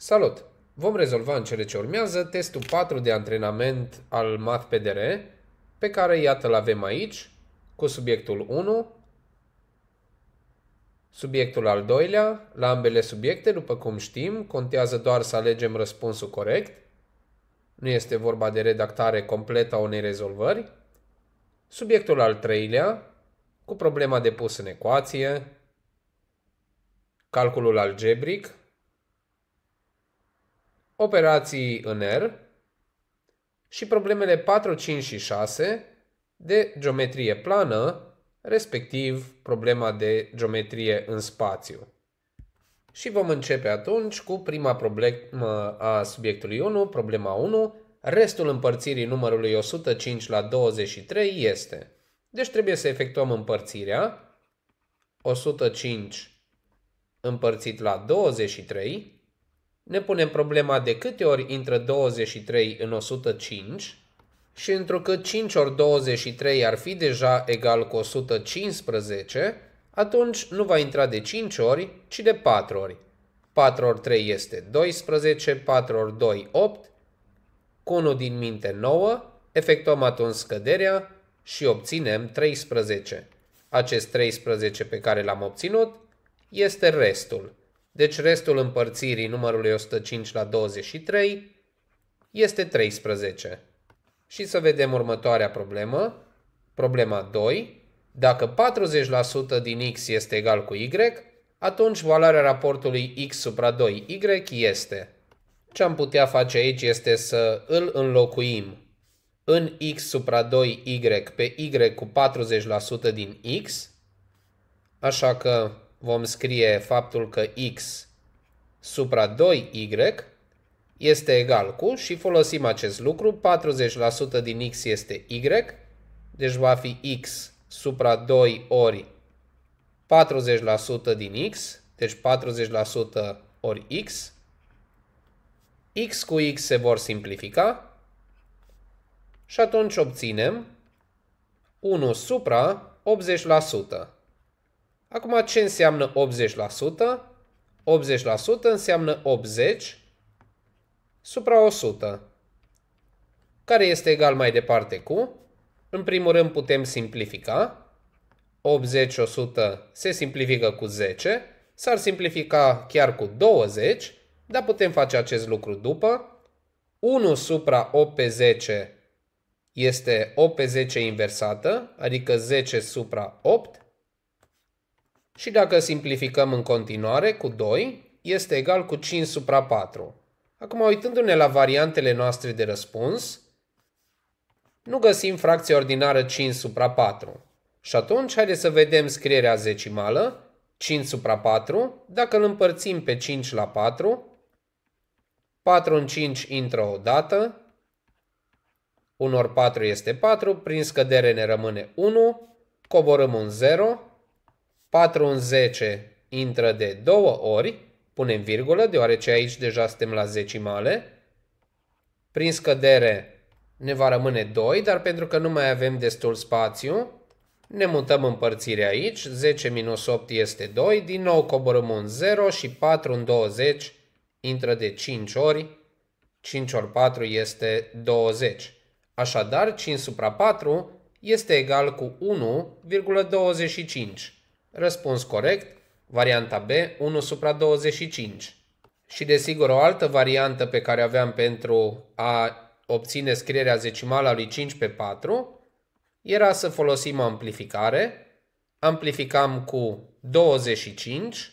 Salut! Vom rezolva în cele ce urmează testul 4 de antrenament al Math pe care iată-l avem aici, cu subiectul 1, subiectul al doilea, la ambele subiecte, după cum știm, contează doar să alegem răspunsul corect, nu este vorba de redactare completă a unei rezolvări, subiectul al treilea, cu problema de pus în ecuație, calculul algebric, operații în R și problemele 4, 5 și 6 de geometrie plană, respectiv problema de geometrie în spațiu. Și vom începe atunci cu prima problemă a subiectului 1, problema 1. Restul împărțirii numărului 105 la 23 este. Deci trebuie să efectuăm împărțirea. 105 împărțit la 23 ne punem problema de câte ori intră 23 în 105 și întrucât 5 ori 23 ar fi deja egal cu 115, atunci nu va intra de 5 ori, ci de 4 ori. 4 ori 3 este 12, 4 ori 2, 8, cu 1 din minte 9, efectuăm atunci scăderea și obținem 13. Acest 13 pe care l-am obținut este restul. Deci restul împărțirii numărului 105 la 23 este 13. Și să vedem următoarea problemă. Problema 2. Dacă 40% din x este egal cu y, atunci valoarea raportului x supra 2y este. Ce am putea face aici este să îl înlocuim în x supra 2y pe y cu 40% din x. Așa că vom scrie faptul că x supra 2y este egal cu și folosim acest lucru, 40% din x este y, deci va fi x supra 2 ori 40% din x, deci 40% ori x. x cu x se vor simplifica și atunci obținem 1 supra 80%. Acum, ce înseamnă 80%? 80% înseamnă 80 supra 100, care este egal mai departe cu, în primul rând putem simplifica, 80-100 se simplifică cu 10, s-ar simplifica chiar cu 20, dar putem face acest lucru după, 1 supra 8 pe 10 este 8 pe 10 inversată, adică 10 supra 8, și dacă simplificăm în continuare cu 2, este egal cu 5 supra 4. Acum, uitându-ne la variantele noastre de răspuns, nu găsim fracția ordinară 5 supra 4. Și atunci, haideți să vedem scrierea zecimală, 5 supra 4, dacă îl împărțim pe 5 la 4, 4 în 5 intră o dată, 1 ori 4 este 4, prin scădere ne rămâne 1, coborâm un 0, 4 în 10 intră de 2 ori, punem virgulă, deoarece aici deja suntem la zecimale. Prin scădere ne va rămâne 2, dar pentru că nu mai avem destul spațiu, ne mutăm împărțirea aici, 10 minus 8 este 2, din nou coborâm un 0 și 4 în 20 intră de 5 ori, 5 ori 4 este 20. Așadar, 5 supra 4 este egal cu 1,25. Răspuns corect, varianta B, 1 supra 25. Și desigur o altă variantă pe care aveam pentru a obține scrierea zecimală a lui 5 pe 4 era să folosim amplificare. Amplificam cu 25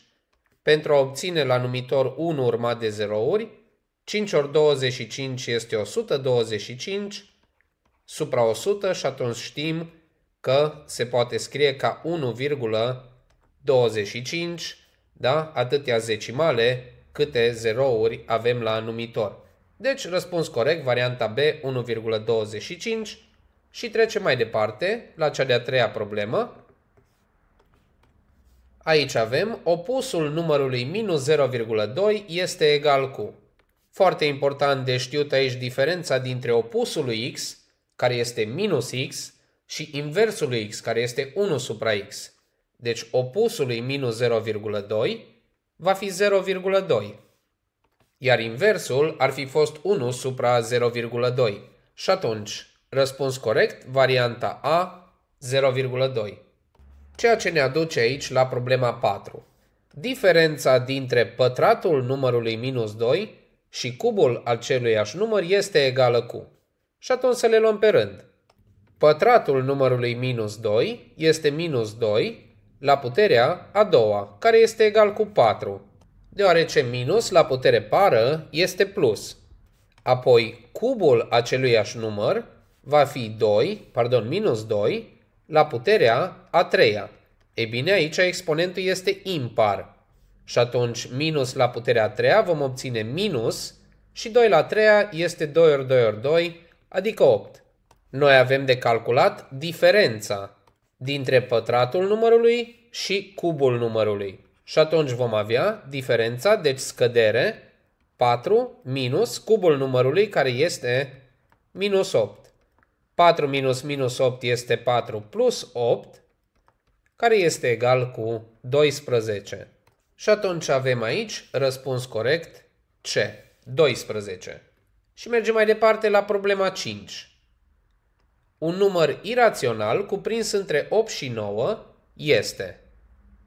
pentru a obține la numitor 1 urmat de zerouri. 5 ori 25 este 125 supra 100 și atunci știm că se poate scrie ca 1,25, da? atâtea zecimale câte zerouri avem la numitor. Deci, răspuns corect, varianta B, 1,25 și trecem mai departe la cea de-a treia problemă. Aici avem opusul numărului minus 0,2 este egal cu. Foarte important de știut aici diferența dintre opusul lui x, care este minus x, și inversul lui x, care este 1 supra x. Deci opusul lui minus 0,2 va fi 0,2. Iar inversul ar fi fost 1 supra 0,2. Și atunci, răspuns corect, varianta A, 0,2. Ceea ce ne aduce aici la problema 4. Diferența dintre pătratul numărului minus 2 și cubul aceluiași număr este egală cu. Și atunci să le luăm pe rând. Pătratul numărului minus 2 este minus 2 la puterea a doua, care este egal cu 4, deoarece minus la putere pară este plus. Apoi, cubul aceluiași număr va fi 2, pardon, minus 2 la puterea a treia. E bine, aici exponentul este impar. Și atunci minus la puterea a treia vom obține minus și 2 la treia este 2 ori 2 ori 2, adică 8. Noi avem de calculat diferența dintre pătratul numărului și cubul numărului. Și atunci vom avea diferența, deci scădere, 4 minus cubul numărului care este minus 8. 4 minus minus 8 este 4 plus 8, care este egal cu 12. Și atunci avem aici răspuns corect C, 12. Și mergem mai departe la problema 5. Un număr irațional cuprins între 8 și 9 este.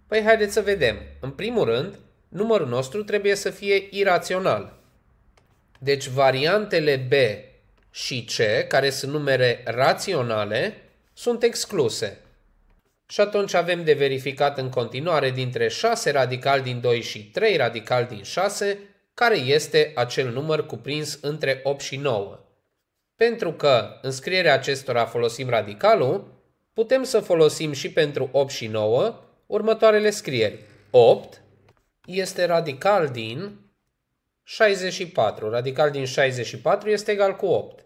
Păi haideți să vedem. În primul rând, numărul nostru trebuie să fie irațional. Deci variantele B și C, care sunt numere raționale, sunt excluse. Și atunci avem de verificat în continuare dintre 6 radical din 2 și 3 radical din 6, care este acel număr cuprins între 8 și 9. Pentru că în scrierea acestora folosim radicalul, putem să folosim și pentru 8 și 9 următoarele scrieri. 8 este radical din 64. Radical din 64 este egal cu 8.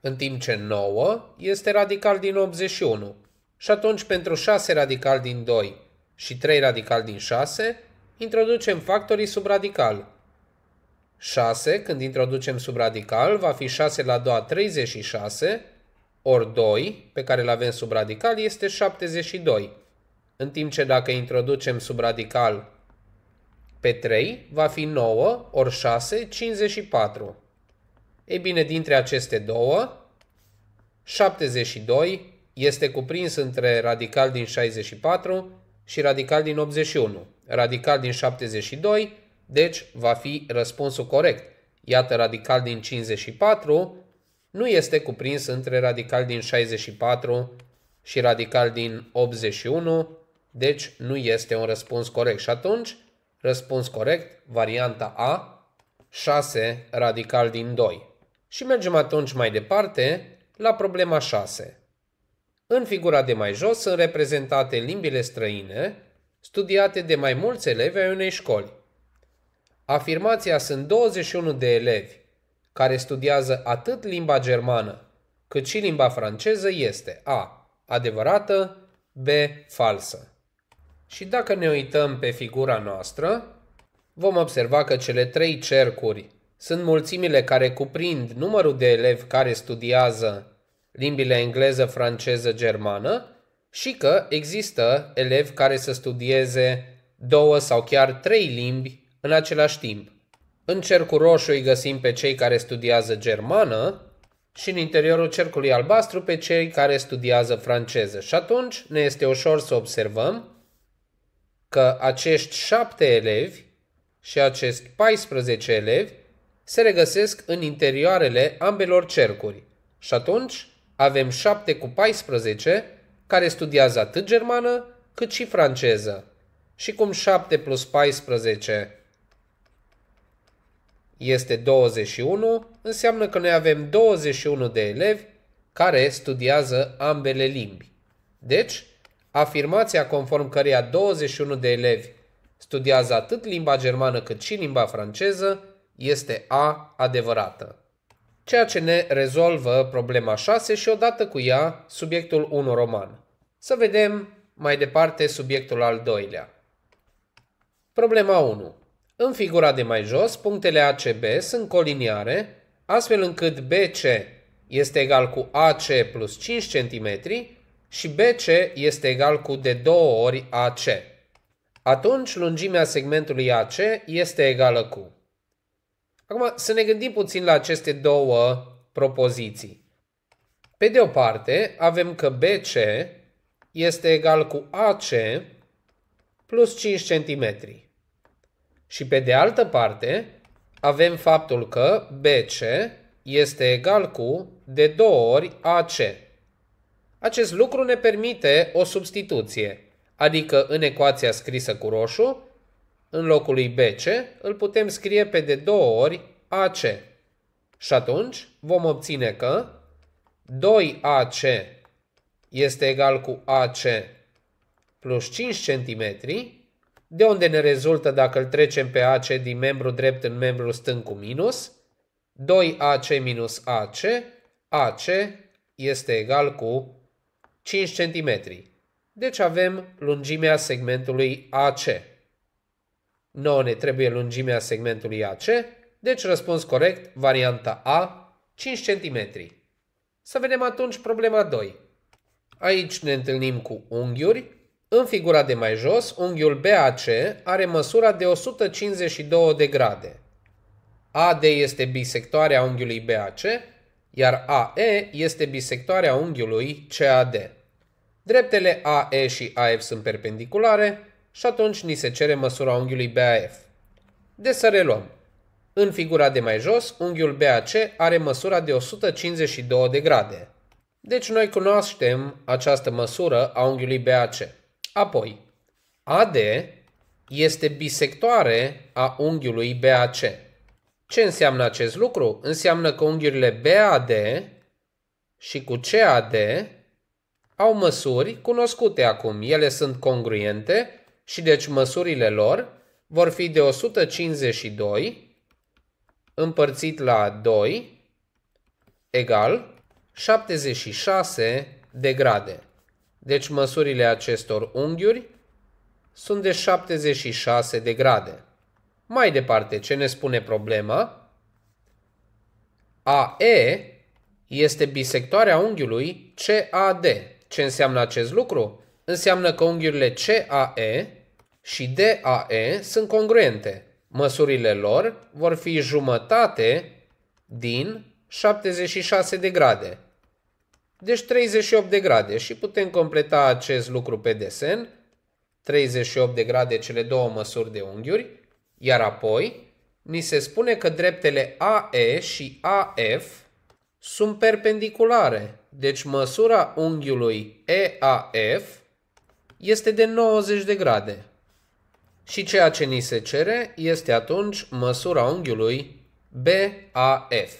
În timp ce 9 este radical din 81. Și atunci pentru 6 radical din 2 și 3 radical din 6, introducem factorii sub radical. 6, când introducem sub radical, va fi 6 la 2, 36, ori 2, pe care îl avem sub radical, este 72. În timp ce dacă introducem sub radical pe 3, va fi 9, ori 6, 54. Ei bine, dintre aceste două, 72 este cuprins între radical din 64 și radical din 81. Radical din 72 deci va fi răspunsul corect. Iată radical din 54 nu este cuprins între radical din 64 și radical din 81, deci nu este un răspuns corect. Și atunci, răspuns corect, varianta A, 6 radical din 2. Și mergem atunci mai departe la problema 6. În figura de mai jos sunt reprezentate limbile străine studiate de mai mulți elevi ai unei școli. Afirmația sunt 21 de elevi care studiază atât limba germană cât și limba franceză este A. Adevărată, B. Falsă. Și dacă ne uităm pe figura noastră, vom observa că cele trei cercuri sunt mulțimile care cuprind numărul de elevi care studiază limbile engleză, franceză, germană și că există elevi care să studieze două sau chiar trei limbi în același timp, în cercul roșu îi găsim pe cei care studiază germană și în interiorul cercului albastru pe cei care studiază franceză. Și atunci ne este ușor să observăm că acești șapte elevi și acești 14 elevi se regăsesc în interioarele ambelor cercuri. Și atunci avem 7 cu 14 care studiază atât germană cât și franceză. Și cum 7 plus 14 este 21, înseamnă că noi avem 21 de elevi care studiază ambele limbi. Deci, afirmația conform căreia 21 de elevi studiază atât limba germană cât și limba franceză este A adevărată. Ceea ce ne rezolvă problema 6 și odată cu ea subiectul 1 roman. Să vedem mai departe subiectul al doilea. Problema 1. În figura de mai jos, punctele ACB sunt coliniare, astfel încât BC este egal cu AC plus 5 cm și BC este egal cu de 2 ori AC. Atunci, lungimea segmentului AC este egală cu. Acum, să ne gândim puțin la aceste două propoziții. Pe de o parte, avem că BC este egal cu AC plus 5 cm. Și pe de altă parte, avem faptul că BC este egal cu de două ori AC. Acest lucru ne permite o substituție, adică în ecuația scrisă cu roșu, în locul lui BC îl putem scrie pe de două ori AC. Și atunci vom obține că 2AC este egal cu AC plus 5 cm de unde ne rezultă dacă îl trecem pe AC din membru drept în membru stâng cu minus? 2AC minus AC, AC este egal cu 5 cm. Deci avem lungimea segmentului AC. Noi ne trebuie lungimea segmentului AC, deci răspuns corect, varianta A, 5 cm. Să vedem atunci problema 2. Aici ne întâlnim cu unghiuri, în figura de mai jos, unghiul BAC are măsura de 152 de grade. AD este bisectoarea unghiului BAC, iar AE este bisectoarea unghiului CAD. Dreptele AE și AF sunt perpendiculare și atunci ni se cere măsura unghiului BAF. De să reluăm. În figura de mai jos, unghiul BAC are măsura de 152 de grade. Deci noi cunoaștem această măsură a unghiului BAC. Apoi, AD este bisectoare a unghiului BAC. Ce înseamnă acest lucru? Înseamnă că unghiurile BAD și cu CAD au măsuri cunoscute acum. Ele sunt congruente și deci măsurile lor vor fi de 152 împărțit la 2 egal 76 de grade. Deci măsurile acestor unghiuri sunt de 76 de grade. Mai departe, ce ne spune problema? AE este bisectoarea unghiului CAD. Ce înseamnă acest lucru? Înseamnă că unghiurile CAE și DAE sunt congruente. Măsurile lor vor fi jumătate din 76 de grade. Deci 38 de grade și putem completa acest lucru pe desen. 38 de grade cele două măsuri de unghiuri, iar apoi ni se spune că dreptele AE și AF sunt perpendiculare. Deci măsura unghiului EAF este de 90 de grade. Și ceea ce ni se cere este atunci măsura unghiului BAF.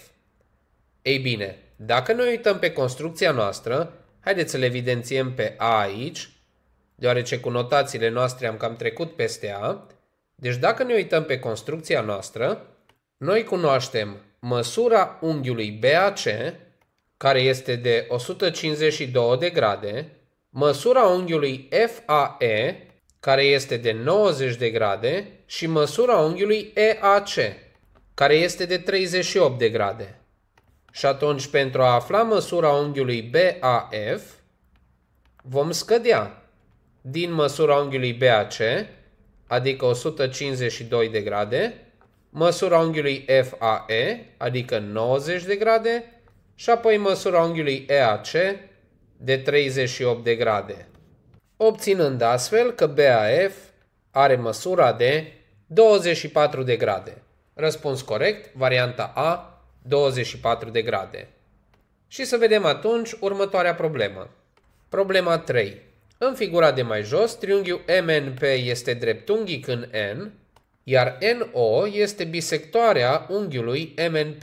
Ei bine, dacă ne uităm pe construcția noastră, haideți să le evidențiem pe A aici, deoarece cu notațiile noastre am cam trecut peste A. Deci dacă ne uităm pe construcția noastră, noi cunoaștem măsura unghiului BAC, care este de 152 de grade, măsura unghiului FAE, care este de 90 de grade, și măsura unghiului EAC, care este de 38 de grade. Și atunci, pentru a afla măsura unghiului BAF, vom scădea din măsura unghiului BAC, adică 152 de grade, măsura unghiului FAE, adică 90 de grade, și apoi măsura unghiului EAC de 38 de grade, obținând astfel că BAF are măsura de 24 de grade. Răspuns corect, varianta A, 24 de grade. Și să vedem atunci următoarea problemă. Problema 3. În figura de mai jos, triunghiul MNP este dreptunghic în N, iar NO este bisectoarea unghiului MNP.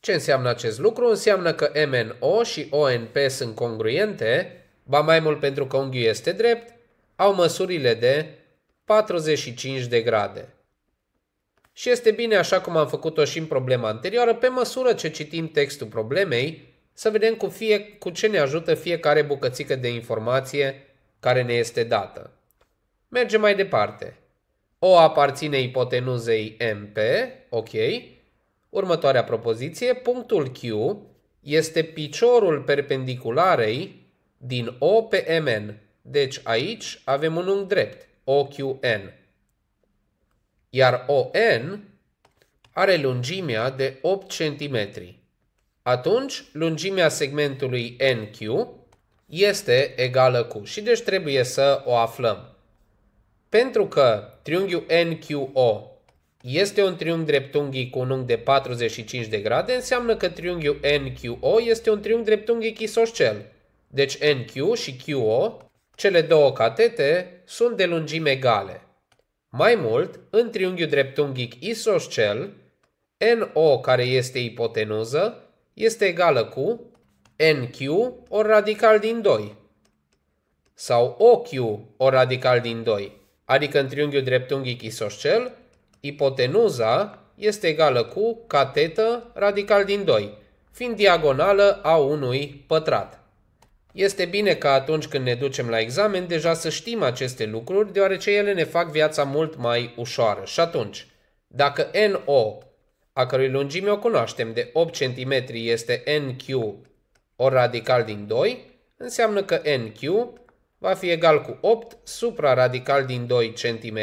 Ce înseamnă acest lucru? Înseamnă că MNO și ONP sunt congruente, ba mai mult pentru că unghiul este drept, au măsurile de 45 de grade. Și este bine, așa cum am făcut-o și în problema anterioară, pe măsură ce citim textul problemei, să vedem cu, fie, cu ce ne ajută fiecare bucățică de informație care ne este dată. Mergem mai departe. O aparține ipotenuzei MP, ok. Următoarea propoziție, punctul Q este piciorul perpendicularei din O pe MN. Deci aici avem un unghi drept, OQN iar ON are lungimea de 8 cm. Atunci, lungimea segmentului NQ este egală cu și deci trebuie să o aflăm. Pentru că triunghiul NQO este un triunghi dreptunghic cu un unghi de 45 de grade, înseamnă că triunghiul NQO este un triunghi dreptunghic isoscel. Deci NQ și QO, cele două catete, sunt de lungime egale. Mai mult, în triunghiul dreptunghic isoscel, NO care este ipotenuză este egală cu NQ ori radical din 2 sau OQ ori radical din 2, adică în triunghiul dreptunghic isoscel, ipotenuza este egală cu catetă radical din 2, fiind diagonală a unui pătrat. Este bine ca atunci când ne ducem la examen deja să știm aceste lucruri, deoarece ele ne fac viața mult mai ușoară. Și atunci, dacă NO, a cărui lungime o cunoaștem de 8 cm, este NQ ori radical din 2, înseamnă că NQ va fi egal cu 8 supra-radical din 2 cm,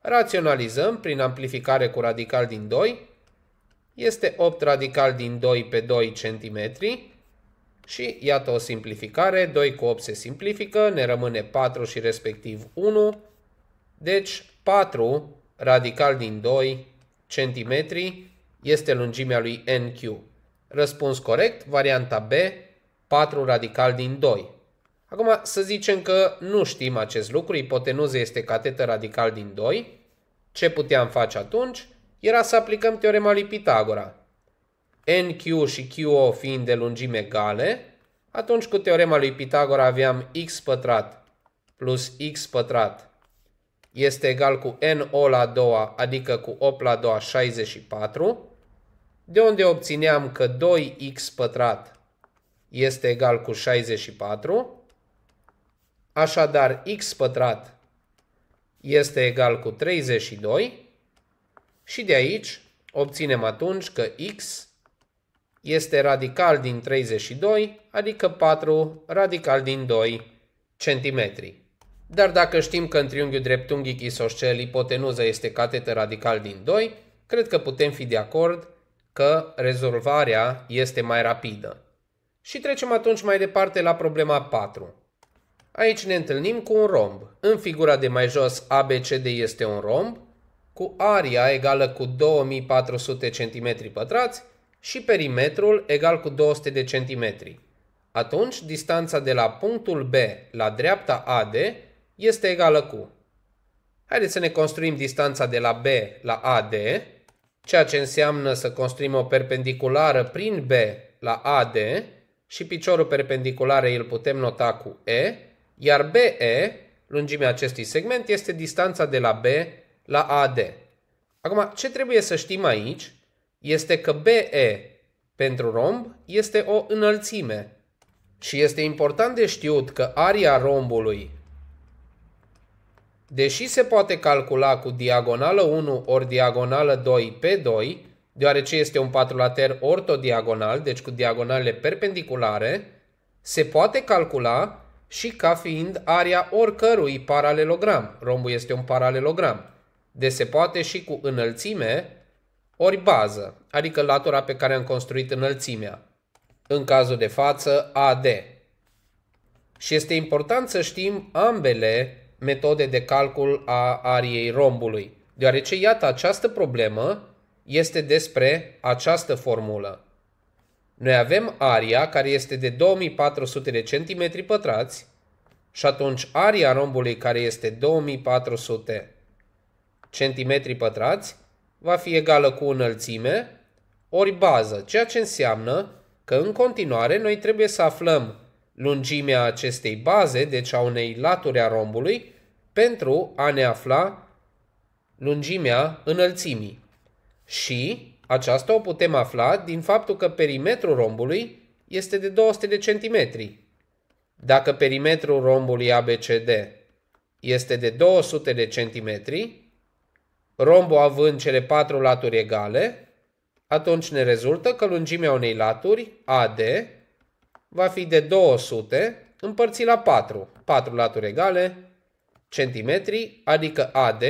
raționalizăm prin amplificare cu radical din 2, este 8 radical din 2 pe 2 cm, și iată o simplificare, 2 cu 8 se simplifică, ne rămâne 4 și respectiv 1. Deci 4 radical din 2 cm este lungimea lui NQ. Răspuns corect, varianta B, 4 radical din 2. Acum să zicem că nu știm acest lucru, ipotenuza este catetă radical din 2. Ce puteam face atunci? Era să aplicăm teorema lui Pitagora. NQ și QO fiind de lungime egale, atunci cu teorema lui Pitagora aveam x pătrat plus x pătrat este egal cu NO la 2, adică cu 8 la 2, 64, de unde obțineam că 2x pătrat este egal cu 64, așadar x pătrat este egal cu 32 și de aici obținem atunci că x este radical din 32, adică 4 radical din 2 cm. Dar dacă știm că în triunghiul dreptunghic isoscel ipotenuza este catetă radical din 2, cred că putem fi de acord că rezolvarea este mai rapidă. Și trecem atunci mai departe la problema 4. Aici ne întâlnim cu un romb. În figura de mai jos, ABCD este un romb, cu aria egală cu 2400 cm pătrați și perimetrul egal cu 200 de centimetri. Atunci, distanța de la punctul B la dreapta AD este egală cu. Haideți să ne construim distanța de la B la AD, ceea ce înseamnă să construim o perpendiculară prin B la AD și piciorul perpendiculare îl putem nota cu E, iar BE, lungimea acestui segment, este distanța de la B la AD. Acum, ce trebuie să știm aici? este că BE pentru romb este o înălțime și este important de știut că aria rombului, deși se poate calcula cu diagonală 1 ori diagonală 2 pe 2, deoarece este un patrulater ortodiagonal, deci cu diagonale perpendiculare, se poate calcula și ca fiind aria oricărui paralelogram. Rombul este un paralelogram. De deci se poate și cu înălțime, ori bază, adică latura pe care am construit înălțimea, în cazul de față AD. Și este important să știm ambele metode de calcul a ariei rombului, deoarece iată această problemă este despre această formulă. Noi avem aria care este de 2400 de centimetri pătrați și atunci aria rombului care este 2400 centimetri pătrați va fi egală cu înălțime ori bază, ceea ce înseamnă că în continuare noi trebuie să aflăm lungimea acestei baze, deci a unei laturi a rombului, pentru a ne afla lungimea înălțimii. Și aceasta o putem afla din faptul că perimetrul rombului este de 200 de centimetri. Dacă perimetrul rombului ABCD este de 200 de centimetri, rombul având cele patru laturi egale, atunci ne rezultă că lungimea unei laturi, AD, va fi de 200 împărțit la 4. 4 laturi egale, centimetri, adică AD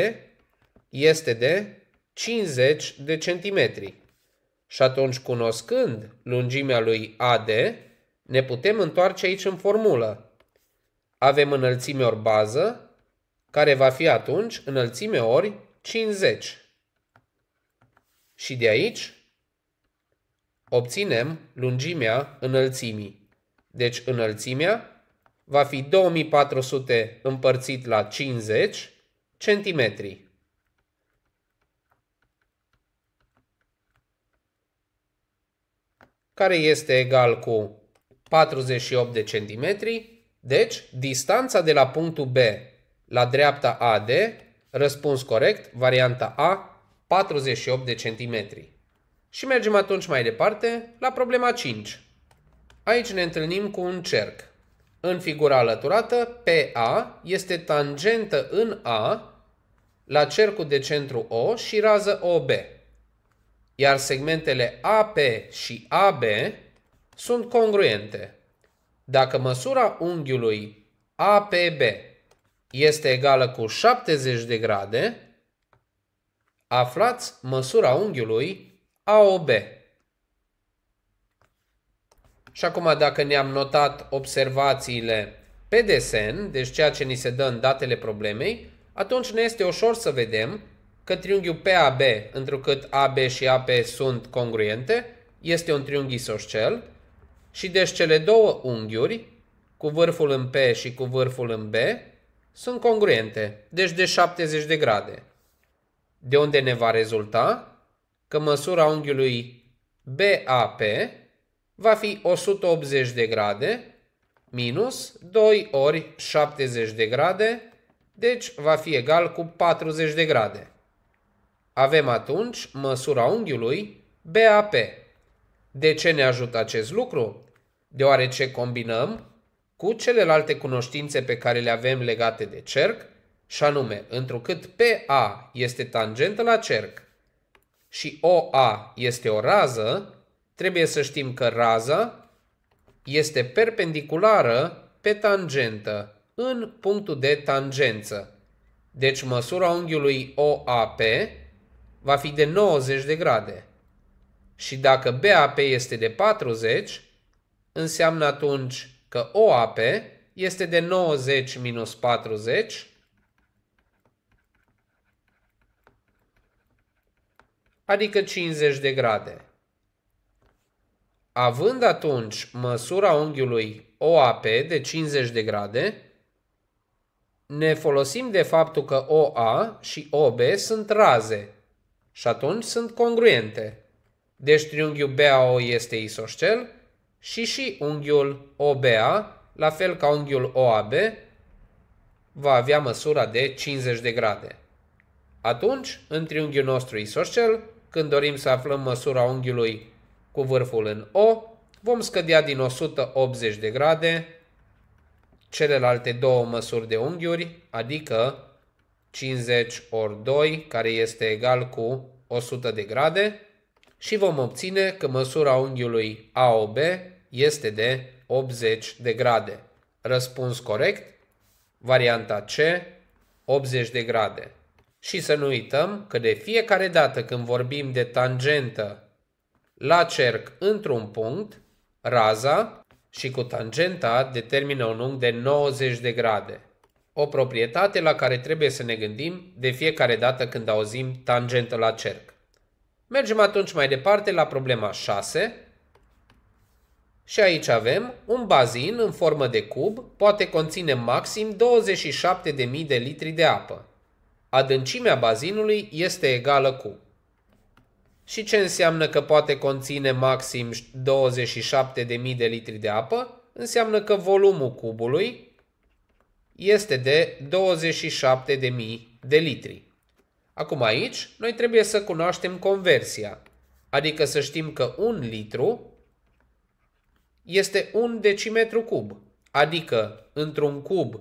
este de 50 de centimetri. Și atunci, cunoscând lungimea lui AD, ne putem întoarce aici în formulă. Avem înălțime ori bază, care va fi atunci înălțime ori 50. Și de aici obținem lungimea înălțimii. Deci înălțimea va fi 2400 împărțit la 50 centimetri. Care este egal cu 48 de centimetri. Deci distanța de la punctul B la dreapta AD Răspuns corect, varianta A, 48 de centimetri. Și mergem atunci mai departe la problema 5. Aici ne întâlnim cu un cerc. În figura alăturată, PA este tangentă în A la cercul de centru O și rază OB. Iar segmentele AP și AB sunt congruente. Dacă măsura unghiului APB este egală cu 70 de grade, aflați măsura unghiului AOB. Și acum dacă ne-am notat observațiile pe desen, deci ceea ce ni se dă în datele problemei, atunci ne este ușor să vedem că triunghiul PAB, întrucât AB și AP sunt congruente, este un triunghi isoscel și deci cele două unghiuri, cu vârful în P și cu vârful în B, sunt congruente, deci de 70 de grade. De unde ne va rezulta că măsura unghiului BAP va fi 180 de grade minus 2 ori 70 de grade, deci va fi egal cu 40 de grade. Avem atunci măsura unghiului BAP. De ce ne ajută acest lucru? Deoarece combinăm cu celelalte cunoștințe pe care le avem legate de cerc, și anume, întrucât PA este tangentă la cerc și OA este o rază, trebuie să știm că raza este perpendiculară pe tangentă, în punctul de tangență. Deci măsura unghiului OAP va fi de 90 de grade. Și dacă BAP este de 40, înseamnă atunci că OAP este de 90 minus 40, adică 50 de grade. Având atunci măsura unghiului OAP de 50 de grade, ne folosim de faptul că OA și OB sunt raze și atunci sunt congruente. Deci triunghiul BAO este isoscel, și și unghiul OBA, la fel ca unghiul OAB, va avea măsura de 50 de grade. Atunci, în triunghiul nostru isoscel, când dorim să aflăm măsura unghiului cu vârful în O, vom scădea din 180 de grade celelalte două măsuri de unghiuri, adică 50 ori 2, care este egal cu 100 de grade, și vom obține că măsura unghiului AOB este de 80 de grade. Răspuns corect, varianta C, 80 de grade. Și să nu uităm că de fiecare dată când vorbim de tangentă la cerc într-un punct, raza și cu tangenta determină un unghi de 90 de grade. O proprietate la care trebuie să ne gândim de fiecare dată când auzim tangentă la cerc. Mergem atunci mai departe la problema 6. Și aici avem un bazin în formă de cub poate conține maxim 27.000 de litri de apă. Adâncimea bazinului este egală cu. Și ce înseamnă că poate conține maxim 27.000 de litri de apă? Înseamnă că volumul cubului este de 27.000 de litri. Acum aici, noi trebuie să cunoaștem conversia, adică să știm că un litru este un decimetru cub, adică într-un cub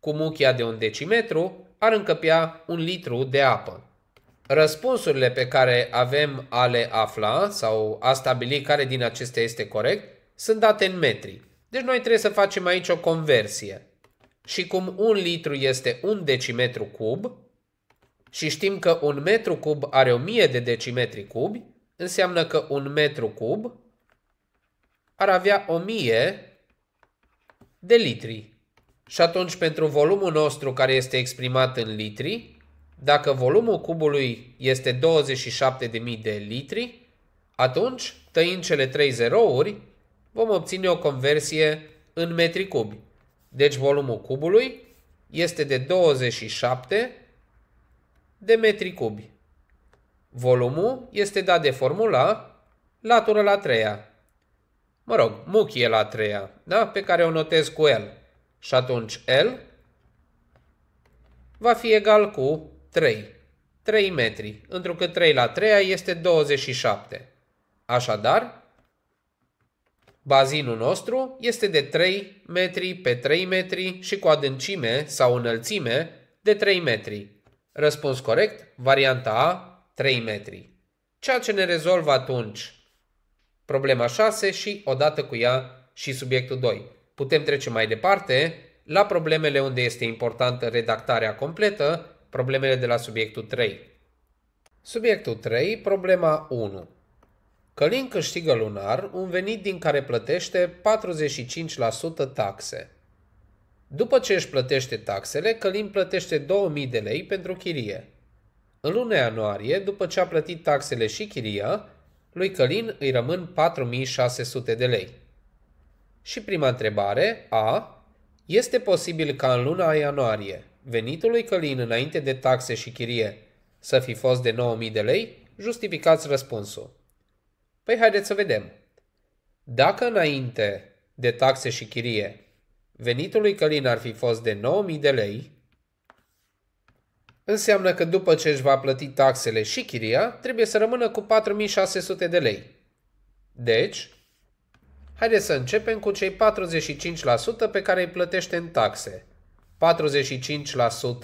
cu muchia de un decimetru ar încăpea un litru de apă. Răspunsurile pe care avem a le afla sau a stabili care din acestea este corect sunt date în metri. Deci noi trebuie să facem aici o conversie. Și cum un litru este un decimetru cub, și știm că un metru cub are 1000 de decimetri cubi, înseamnă că un metru cub ar avea 1000 de litri. Și atunci pentru volumul nostru care este exprimat în litri, dacă volumul cubului este 27.000 de litri, atunci, tăind cele 3 zerouri, vom obține o conversie în metri cubi. Deci volumul cubului este de 27 de metri cubi. Volumul este dat de formula latură la treia. Mă rog, muchie la treia, da? pe care o notez cu L. Și atunci L va fi egal cu 3. 3 metri, întrucât 3 la 3 este 27. Așadar, bazinul nostru este de 3 metri pe 3 metri și cu adâncime sau înălțime de 3 metri. Răspuns corect, varianta A, 3 metri. Ceea ce ne rezolvă atunci problema 6 și odată cu ea și subiectul 2. Putem trece mai departe la problemele unde este importantă redactarea completă, problemele de la subiectul 3. Subiectul 3, problema 1. Călin câștigă lunar un venit din care plătește 45% taxe. După ce își plătește taxele, Călin plătește 2000 de lei pentru chirie. În luna ianuarie, după ce a plătit taxele și chiria, lui Călin îi rămân 4600 de lei. Și prima întrebare, A, este posibil ca în luna ianuarie venitul lui Călin înainte de taxe și chirie să fi fost de 9000 de lei? Justificați răspunsul. Păi haideți să vedem. Dacă înainte de taxe și chirie venitul lui Călin ar fi fost de 9.000 de lei, înseamnă că după ce își va plăti taxele și chiria, trebuie să rămână cu 4.600 de lei. Deci, haideți să începem cu cei 45% pe care îi plătește în taxe.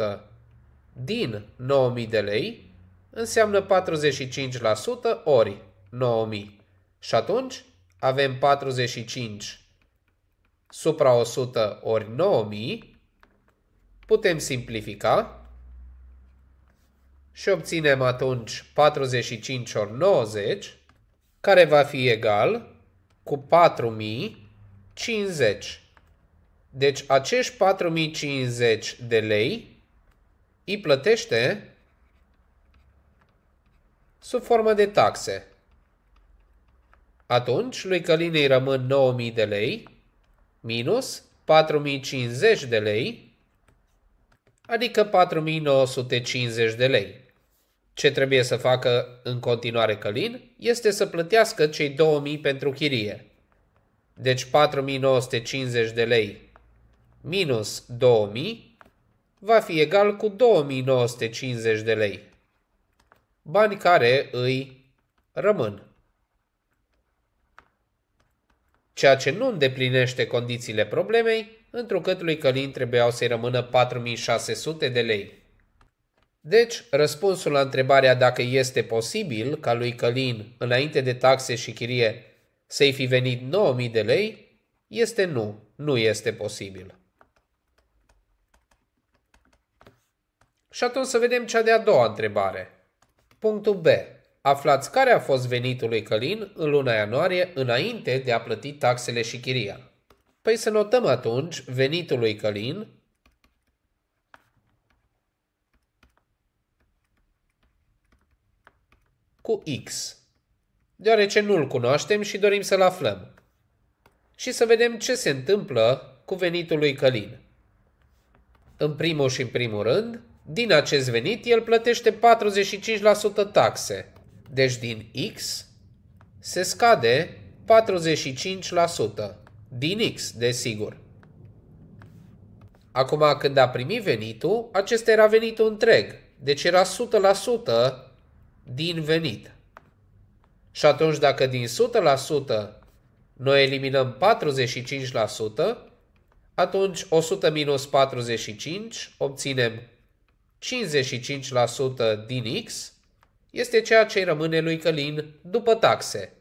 45% din 9.000 de lei înseamnă 45% ori 9.000. Și atunci avem 45 supra 100 ori 9000, putem simplifica și obținem atunci 45 ori 90, care va fi egal cu 4050. Deci acești 4050 de lei îi plătește sub formă de taxe. Atunci lui Călin îi rămân 9000 de lei minus 4050 de lei, adică 4950 de lei. Ce trebuie să facă în continuare Călin este să plătească cei 2000 pentru chirie. Deci 4950 de lei minus 2000 va fi egal cu 2950 de lei. Bani care îi rămân. ceea ce nu îndeplinește condițiile problemei, întrucât lui Călin trebuiau să-i rămână 4600 de lei. Deci, răspunsul la întrebarea dacă este posibil ca lui Călin, înainte de taxe și chirie, să-i fi venit 9000 de lei, este nu, nu este posibil. Și atunci să vedem cea de-a doua întrebare. Punctul B. Aflați care a fost venitul lui Călin în luna ianuarie înainte de a plăti taxele și chiria. Păi să notăm atunci venitul lui Călin cu X, deoarece nu-l cunoaștem și dorim să-l aflăm. Și să vedem ce se întâmplă cu venitul lui Călin. În primul și în primul rând, din acest venit el plătește 45% taxe, deci din X se scade 45% din X, desigur. Acum, când a primit venitul, acesta era venitul întreg, deci era 100% din venit. Și atunci, dacă din 100% noi eliminăm 45%, atunci 100 minus 45 obținem 55% din X, este ceea ce rămâne lui Călin după taxe.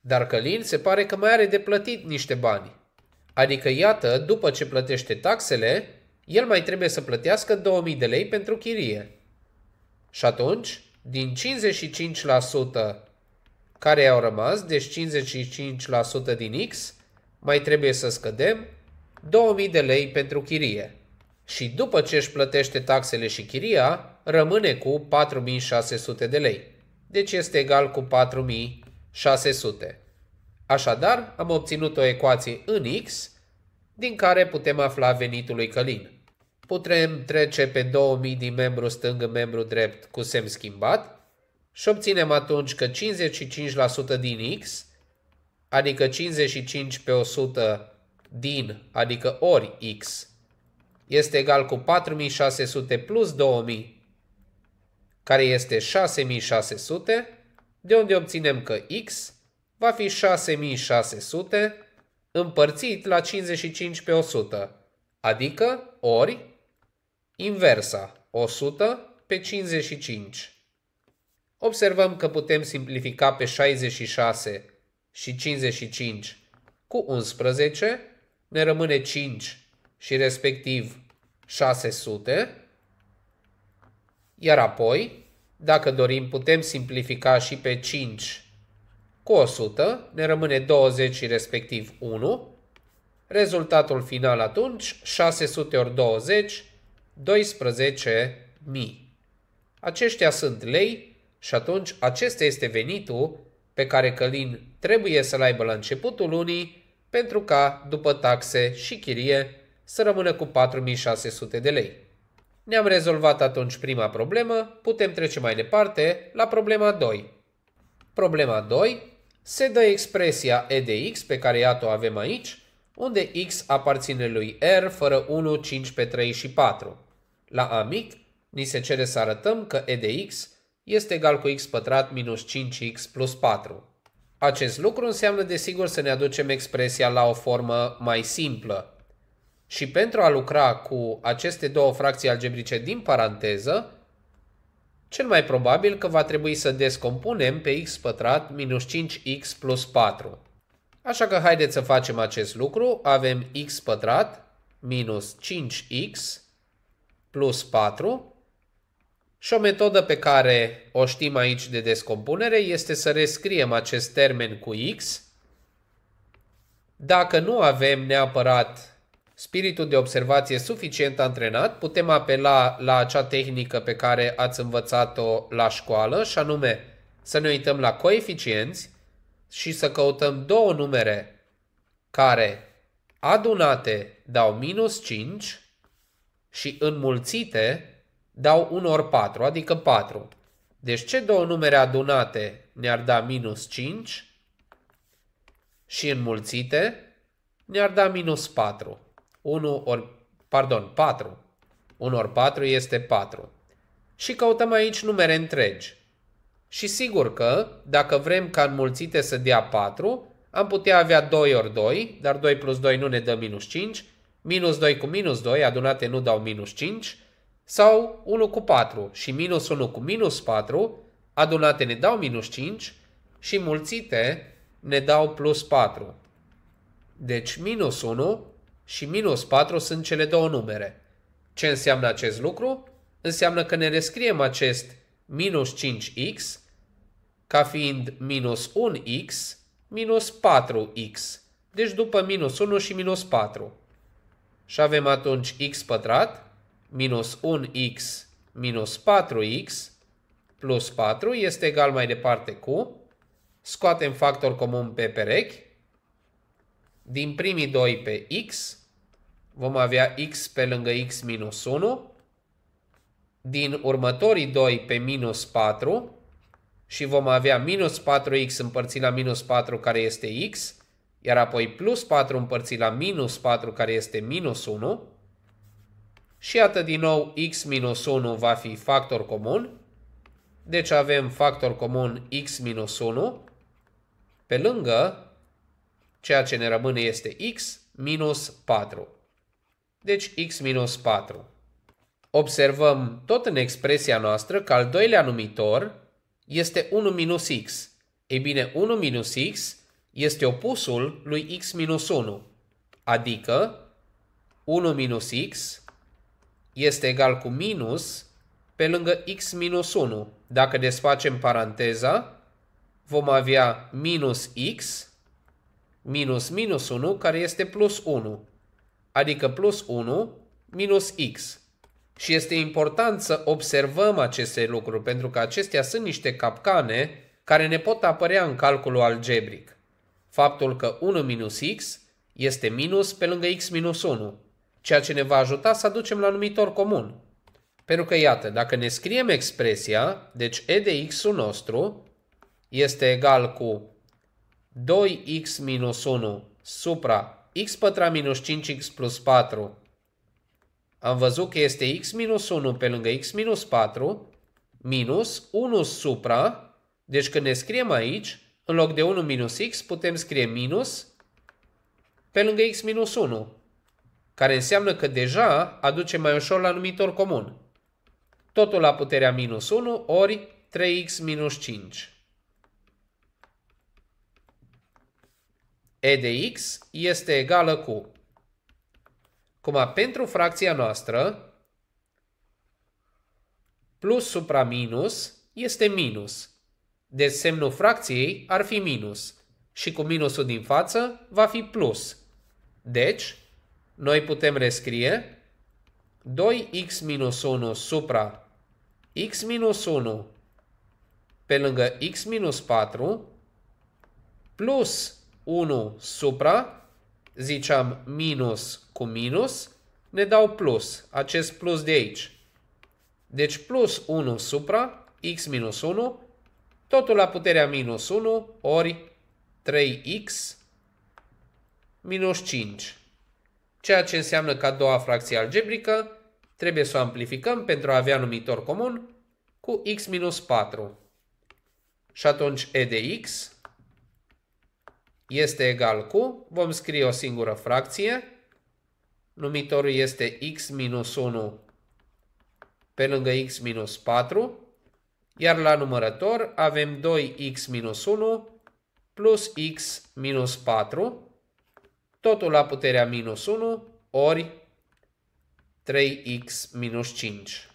Dar Călin se pare că mai are de plătit niște bani. Adică iată, după ce plătește taxele, el mai trebuie să plătească 2000 de lei pentru chirie. Și atunci, din 55% care au rămas, deci 55% din X, mai trebuie să scădem 2000 de lei pentru chirie. Și după ce își plătește taxele și chiria, rămâne cu 4600 de lei, deci este egal cu 4600. Așadar, am obținut o ecuație în X, din care putem afla venitul lui Călin. Putem trece pe 2000 din membru stâng în membru drept cu semn schimbat și obținem atunci că 55% din X, adică 55 pe 100 din, adică ori X, este egal cu 4600 plus 2000 care este 6600, de unde obținem că x va fi 6600 împărțit la 55 pe 100, adică ori inversa 100 pe 55. Observăm că putem simplifica pe 66 și 55 cu 11, ne rămâne 5 și respectiv 600, iar apoi, dacă dorim, putem simplifica și pe 5 cu 100, ne rămâne 20 și respectiv 1. Rezultatul final atunci, 600 ori 20, 12.000. Aceștia sunt lei și atunci acesta este venitul pe care Călin trebuie să-l aibă la începutul lunii pentru ca, după taxe și chirie, să rămână cu 4600 de lei. Ne-am rezolvat atunci prima problemă, putem trece mai departe la problema 2. Problema 2 se dă expresia e de x pe care iată o avem aici, unde x aparține lui R fără 1, 5 pe 3 și 4. La a mic, ni se cere să arătăm că e de x este egal cu x pătrat minus 5x plus 4. Acest lucru înseamnă desigur să ne aducem expresia la o formă mai simplă, și pentru a lucra cu aceste două fracții algebrice din paranteză, cel mai probabil că va trebui să descompunem pe x pătrat minus 5x plus 4. Așa că haideți să facem acest lucru. Avem x pătrat minus 5x plus 4 și o metodă pe care o știm aici de descompunere este să rescriem acest termen cu x. Dacă nu avem neapărat spiritul de observație suficient antrenat, putem apela la acea tehnică pe care ați învățat-o la școală, și anume să ne uităm la coeficienți și să căutăm două numere care adunate dau minus 5 și înmulțite dau 1 ori 4, adică 4. Deci ce două numere adunate ne-ar da minus 5 și înmulțite ne-ar da minus 4. 1 ori, pardon, 4. 1 ori 4 este 4. Și căutăm aici numere întregi. Și sigur că, dacă vrem ca înmulțite să dea 4, am putea avea 2 ori 2, dar 2 plus 2 nu ne dă minus 5, minus 2 cu minus 2 adunate nu dau minus 5, sau 1 cu 4 și minus 1 cu minus 4 adunate ne dau minus 5 și mulțite ne dau plus 4. Deci minus 1 și minus 4 sunt cele două numere. Ce înseamnă acest lucru? Înseamnă că ne rescriem acest minus 5x ca fiind minus 1x minus 4x. Deci după minus 1 și minus 4. Și avem atunci x pătrat minus 1x minus 4x plus 4 este egal mai departe cu, scoatem factor comun pe perechi, din primii doi pe x vom avea x pe lângă x minus 1. Din următorii 2 pe minus 4 și vom avea minus 4x împărțit la minus 4 care este x, iar apoi plus 4 împărțit la minus 4 care este minus 1. Și iată din nou x minus 1 va fi factor comun. Deci avem factor comun x minus 1 pe lângă Ceea ce ne rămâne este x minus 4. Deci x minus 4. Observăm tot în expresia noastră că al doilea numitor este 1 minus x. Ei bine, 1 minus x este opusul lui x minus 1, adică 1 minus x este egal cu minus pe lângă x minus 1. Dacă desfacem paranteza, vom avea minus x minus minus 1, care este plus 1. Adică plus 1 minus x. Și este important să observăm aceste lucruri, pentru că acestea sunt niște capcane care ne pot apărea în calculul algebric. Faptul că 1 minus x este minus pe lângă x minus 1, ceea ce ne va ajuta să aducem la numitor comun. Pentru că, iată, dacă ne scriem expresia, deci e de x-ul nostru este egal cu 2x minus 1 supra x pătrat minus 5x plus 4. Am văzut că este x minus 1 pe lângă x minus 4 minus 1 supra, deci când ne scriem aici, în loc de 1 minus x putem scrie minus pe lângă x minus 1, care înseamnă că deja aduce mai ușor la numitor comun. Totul la puterea minus 1 ori 3x minus 5. e de x este egală cu... Cum pentru fracția noastră, plus supra minus este minus. Deci semnul fracției ar fi minus. Și cu minusul din față va fi plus. Deci, noi putem rescrie 2x minus 1 supra x minus 1 pe lângă x minus 4 plus 1 supra, ziceam minus cu minus, ne dau plus, acest plus de aici. Deci plus 1 supra, x minus 1, totul la puterea minus 1 ori 3x minus 5. Ceea ce înseamnă că a doua fracție algebrică trebuie să o amplificăm pentru a avea numitor comun cu x minus 4. Și atunci e de x este egal cu, vom scrie o singură fracție, numitorul este x minus 1 pe lângă x minus 4, iar la numărător avem 2x minus 1 plus x minus 4, totul la puterea minus 1 ori 3x minus 5.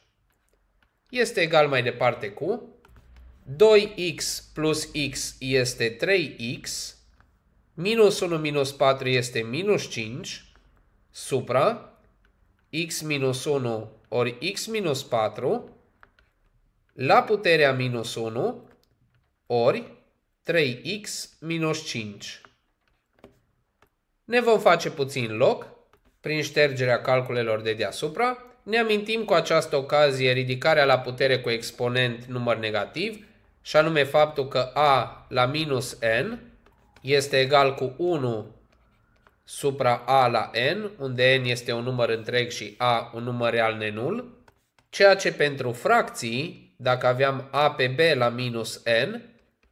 Este egal mai departe cu 2x plus x este 3x Minus 1 minus 4 este minus 5 supra x minus 1 ori x minus 4 la puterea minus 1 ori 3x minus 5. Ne vom face puțin loc prin ștergerea calculelor de deasupra. Ne amintim cu această ocazie ridicarea la putere cu exponent număr negativ, și anume faptul că a la minus n este egal cu 1 supra a la n, unde n este un număr întreg și a un număr real nenul, ceea ce pentru fracții, dacă aveam a pe b la minus n,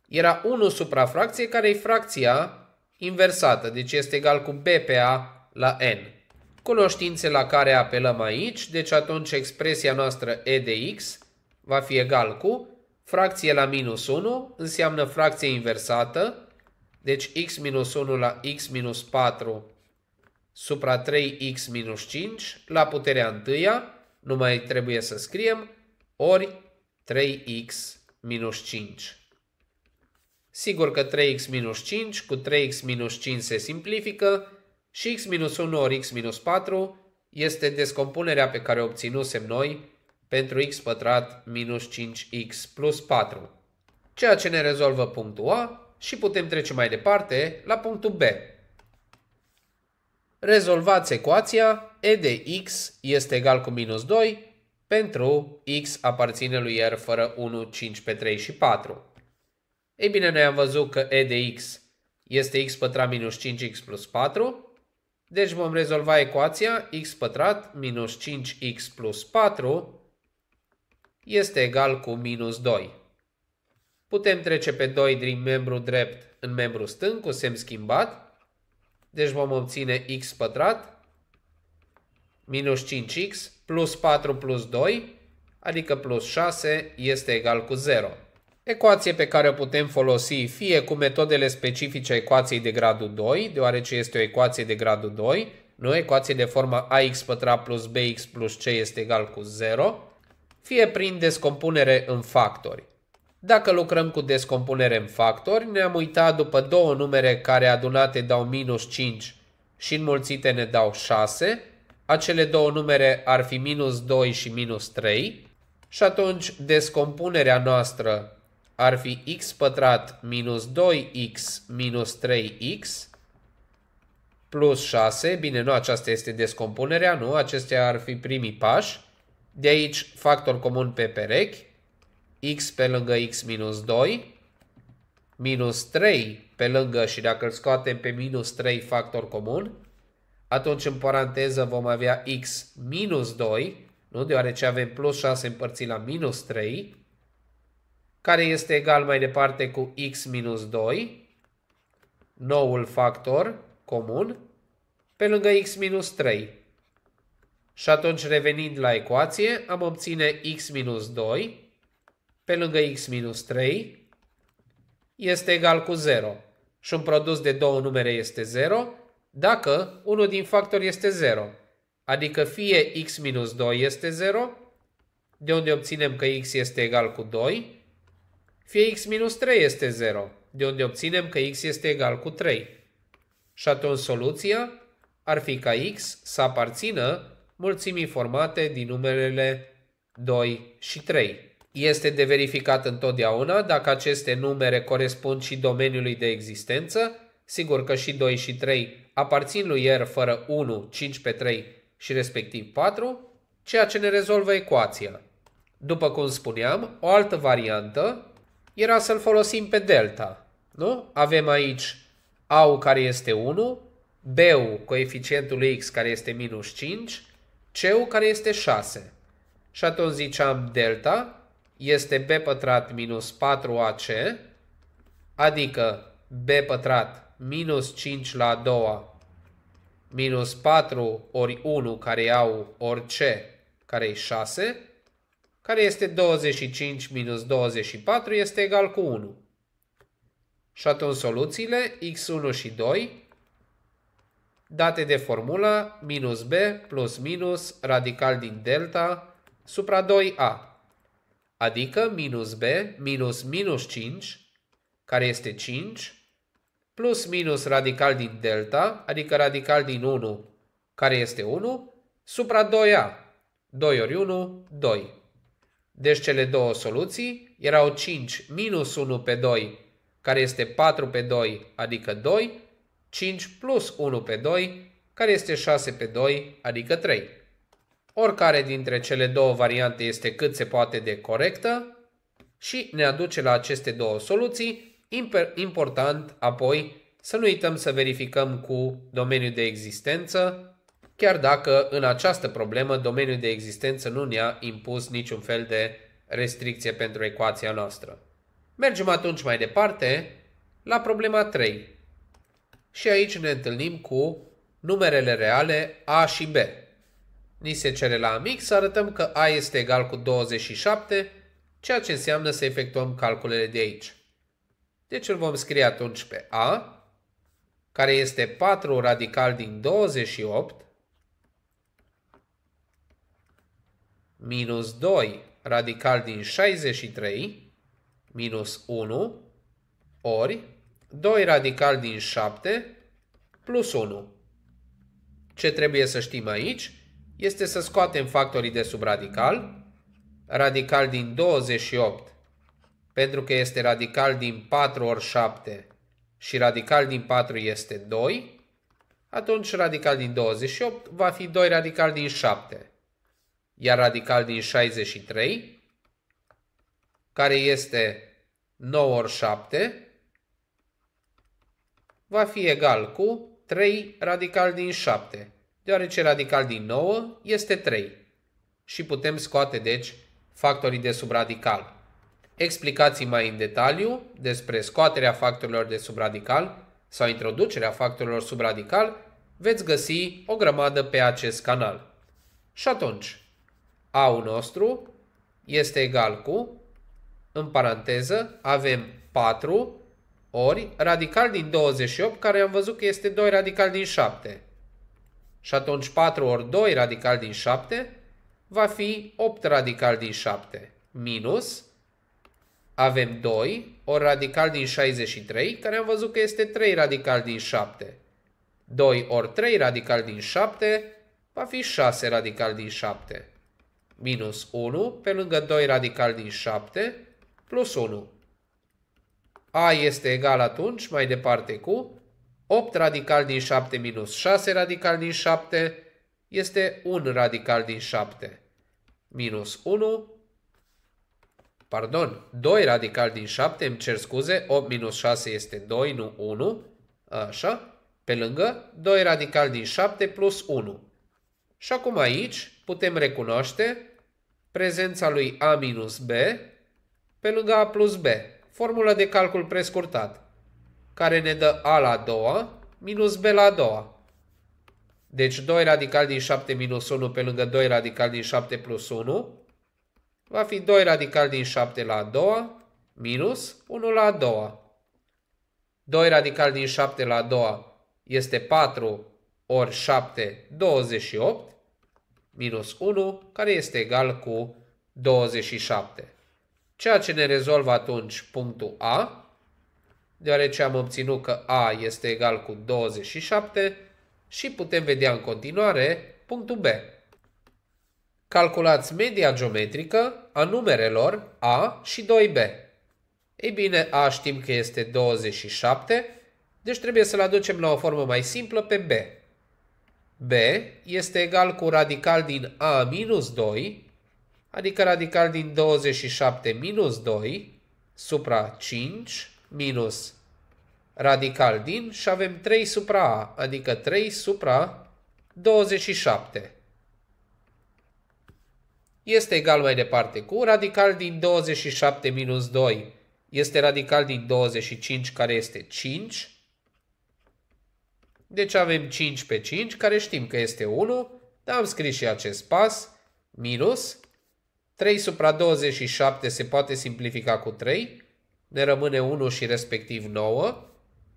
era 1 supra fracție care e fracția inversată, deci este egal cu b pe a la n. Cunoștințe la care apelăm aici, deci atunci expresia noastră e de x va fi egal cu fracție la minus 1 înseamnă fracție inversată, deci x minus 1 la x minus 4 supra 3x minus 5 la puterea întâia, nu mai trebuie să scriem, ori 3x minus 5. Sigur că 3x minus 5 cu 3x minus 5 se simplifică și x minus 1 ori x minus 4 este descompunerea pe care o obținusem noi pentru x pătrat minus 5x plus 4. Ceea ce ne rezolvă punctul A și putem trece mai departe la punctul B. Rezolvați ecuația e de x este egal cu minus 2 pentru x aparține lui r fără 1, 5 pe 3 și 4. Ei bine, noi am văzut că e de x este x pătrat minus 5x plus 4. Deci vom rezolva ecuația x pătrat minus 5x plus 4 este egal cu minus 2. Putem trece pe 2 din membru drept în membru stâng cu semn schimbat. Deci vom obține x pătrat minus 5x plus 4 plus 2, adică plus 6 este egal cu 0. Ecuație pe care o putem folosi fie cu metodele specifice ecuației de gradul 2, deoarece este o ecuație de gradul 2, nu ecuație de forma ax pătrat plus bx plus c este egal cu 0, fie prin descompunere în factori. Dacă lucrăm cu descompunere în factori, ne-am uitat după două numere care adunate dau minus 5 și înmulțite ne dau 6, acele două numere ar fi minus 2 și minus 3 și atunci descompunerea noastră ar fi x pătrat minus 2x minus 3x plus 6, bine nu aceasta este descompunerea, nu, acestea ar fi primii pași, de aici factor comun pe perechi, x pe lângă x minus 2, minus 3 pe lângă și dacă îl scoatem pe minus 3 factor comun, atunci în paranteză vom avea x minus 2, nu? deoarece avem plus 6 împărțit la minus 3, care este egal mai departe cu x minus 2, noul factor comun, pe lângă x minus 3. Și atunci revenind la ecuație, am obține x minus 2 pe lângă x minus 3 este egal cu 0 și un produs de două numere este 0 dacă unul din factori este 0. Adică fie x minus 2 este 0, de unde obținem că x este egal cu 2, fie x minus 3 este 0, de unde obținem că x este egal cu 3. Și atunci soluția ar fi ca x să aparțină mulțimii formate din numerele 2 și 3 este de verificat întotdeauna dacă aceste numere corespund și domeniului de existență, sigur că și 2 și 3 aparțin lui R fără 1, 5 pe 3 și respectiv 4, ceea ce ne rezolvă ecuația. După cum spuneam, o altă variantă era să-l folosim pe delta. Nu? Avem aici A care este 1, b coeficientul X care este minus 5, c care este 6. Și atunci ziceam delta este b pătrat minus 4ac, adică b pătrat minus 5 la 2 minus 4 ori 1 care au ori c care e 6, care este 25 minus 24 este egal cu 1. Și atunci soluțiile x1 și 2 date de formula minus b plus minus radical din delta supra 2a adică minus b minus minus 5, care este 5, plus minus radical din delta, adică radical din 1, care este 1, supra 2a. 2 ori 1, 2. Deci cele două soluții erau 5 minus 1 pe 2, care este 4 pe 2, adică 2, 5 plus 1 pe 2, care este 6 pe 2, adică 3. Oricare dintre cele două variante este cât se poate de corectă și ne aduce la aceste două soluții. Important apoi să nu uităm să verificăm cu domeniul de existență, chiar dacă în această problemă domeniul de existență nu ne-a impus niciun fel de restricție pentru ecuația noastră. Mergem atunci mai departe la problema 3. Și aici ne întâlnim cu numerele reale A și B. Ni se cere la amic să arătăm că a este egal cu 27, ceea ce înseamnă să efectuăm calculele de aici. Deci îl vom scrie atunci pe a, care este 4 radical din 28, minus 2 radical din 63, minus 1, ori 2 radical din 7, plus 1. Ce trebuie să știm aici? este să scoatem factorii de sub radical, radical din 28, pentru că este radical din 4 ori 7 și radical din 4 este 2, atunci radical din 28 va fi 2 radical din 7, iar radical din 63, care este 9 ori 7, va fi egal cu 3 radical din 7, deoarece radical din 9 este 3 și putem scoate deci factorii de sub radical. Explicații mai în detaliu despre scoaterea factorilor de sub radical sau introducerea factorilor sub radical veți găsi o grămadă pe acest canal. Și atunci, A-ul nostru este egal cu, în paranteză, avem 4 ori radical din 28, care am văzut că este 2 radical din 7. Și atunci 4 ori 2 radical din 7 va fi 8 radical din 7 minus avem 2 ori radical din 63 care am văzut că este 3 radical din 7. 2 ori 3 radical din 7 va fi 6 radical din 7 minus 1 pe lângă 2 radical din 7 plus 1. A este egal atunci mai departe cu 8 radical din 7 minus 6 radical din 7 este 1 radical din 7 minus 1, pardon, 2 radical din 7, îmi cer scuze, 8 minus 6 este 2, nu 1, așa, pe lângă 2 radical din 7 plus 1. Și acum aici putem recunoaște prezența lui A minus B pe lângă A plus B, Formula de calcul prescurtat care ne dă A la 2 minus B la 2. Deci 2 radical din 7 minus 1 pe lângă 2 radical din 7 plus 1 va fi 2 radical din 7 la 2 minus 1 la 2. 2 radical din 7 la 2 este 4 ori 7, 28, minus 1, care este egal cu 27. Ceea ce ne rezolvă atunci punctul A deoarece am obținut că A este egal cu 27 și putem vedea în continuare punctul B. Calculați media geometrică a numerelor A și 2B. Ei bine, A știm că este 27, deci trebuie să-l aducem la o formă mai simplă pe B. B este egal cu radical din A minus 2, adică radical din 27 minus 2, supra 5, minus radical din și avem 3 supra a, adică 3 supra 27. Este egal mai departe cu radical din 27 minus 2 este radical din 25 care este 5. Deci avem 5 pe 5 care știm că este 1, dar am scris și acest pas, minus 3 supra 27 se poate simplifica cu 3, ne rămâne 1 și respectiv 9,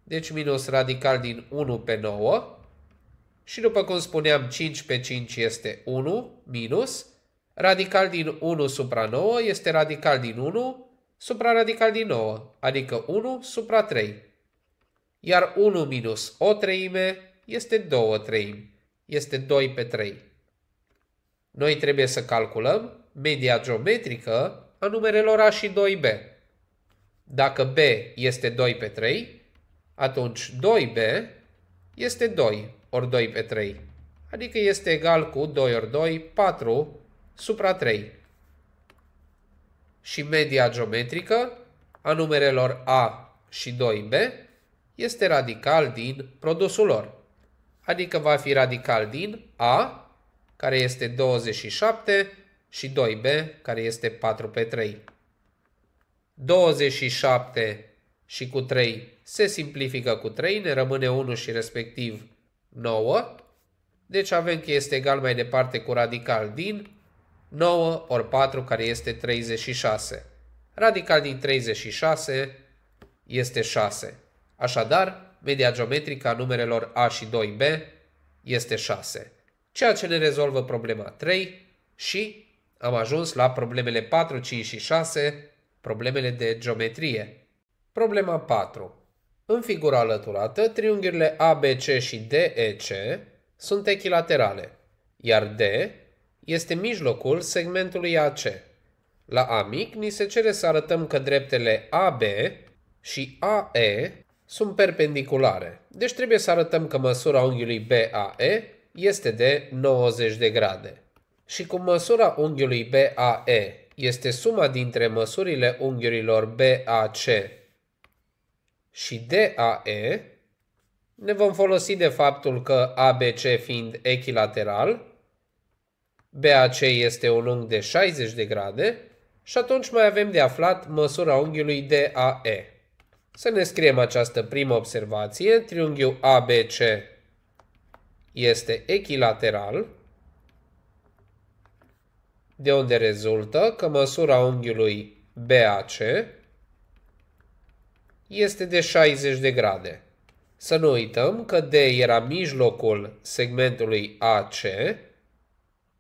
deci minus radical din 1 pe 9, și după cum spuneam, 5 pe 5 este 1 minus, radical din 1 supra 9 este radical din 1 supra radical din 9, adică 1 supra 3. Iar 1 minus o treime este 2 treimi, este 2 pe 3. Noi trebuie să calculăm media geometrică a numerelor A și 2B. Dacă B este 2 pe 3, atunci 2B este 2 ori 2 pe 3, adică este egal cu 2 ori 2, 4 supra 3. Și media geometrică a numerelor A și 2B este radical din produsul lor, adică va fi radical din A, care este 27, și 2B, care este 4 pe 3. 27 și cu 3 se simplifică cu 3, ne rămâne 1 și respectiv 9. Deci avem că este egal mai departe cu radical din 9 ori 4 care este 36. Radical din 36 este 6. Așadar, media geometrică a numerelor A și 2B este 6. Ceea ce ne rezolvă problema 3 și am ajuns la problemele 4, 5 și 6 Problemele de geometrie. Problema 4. În figura alăturată, triunghiurile ABC și DEC sunt echilaterale, iar D este mijlocul segmentului AC. La A mic, ni se cere să arătăm că dreptele AB și AE sunt perpendiculare, deci trebuie să arătăm că măsura unghiului BAE este de 90 de grade. Și cum măsura unghiului BAE este suma dintre măsurile unghiurilor BAC și DAE, ne vom folosi de faptul că ABC fiind echilateral, BAC este un unghi de 60 de grade și atunci mai avem de aflat măsura unghiului DAE. Să ne scriem această primă observație. Triunghiul ABC este echilateral de unde rezultă că măsura unghiului BAC este de 60 de grade. Să nu uităm că D era mijlocul segmentului AC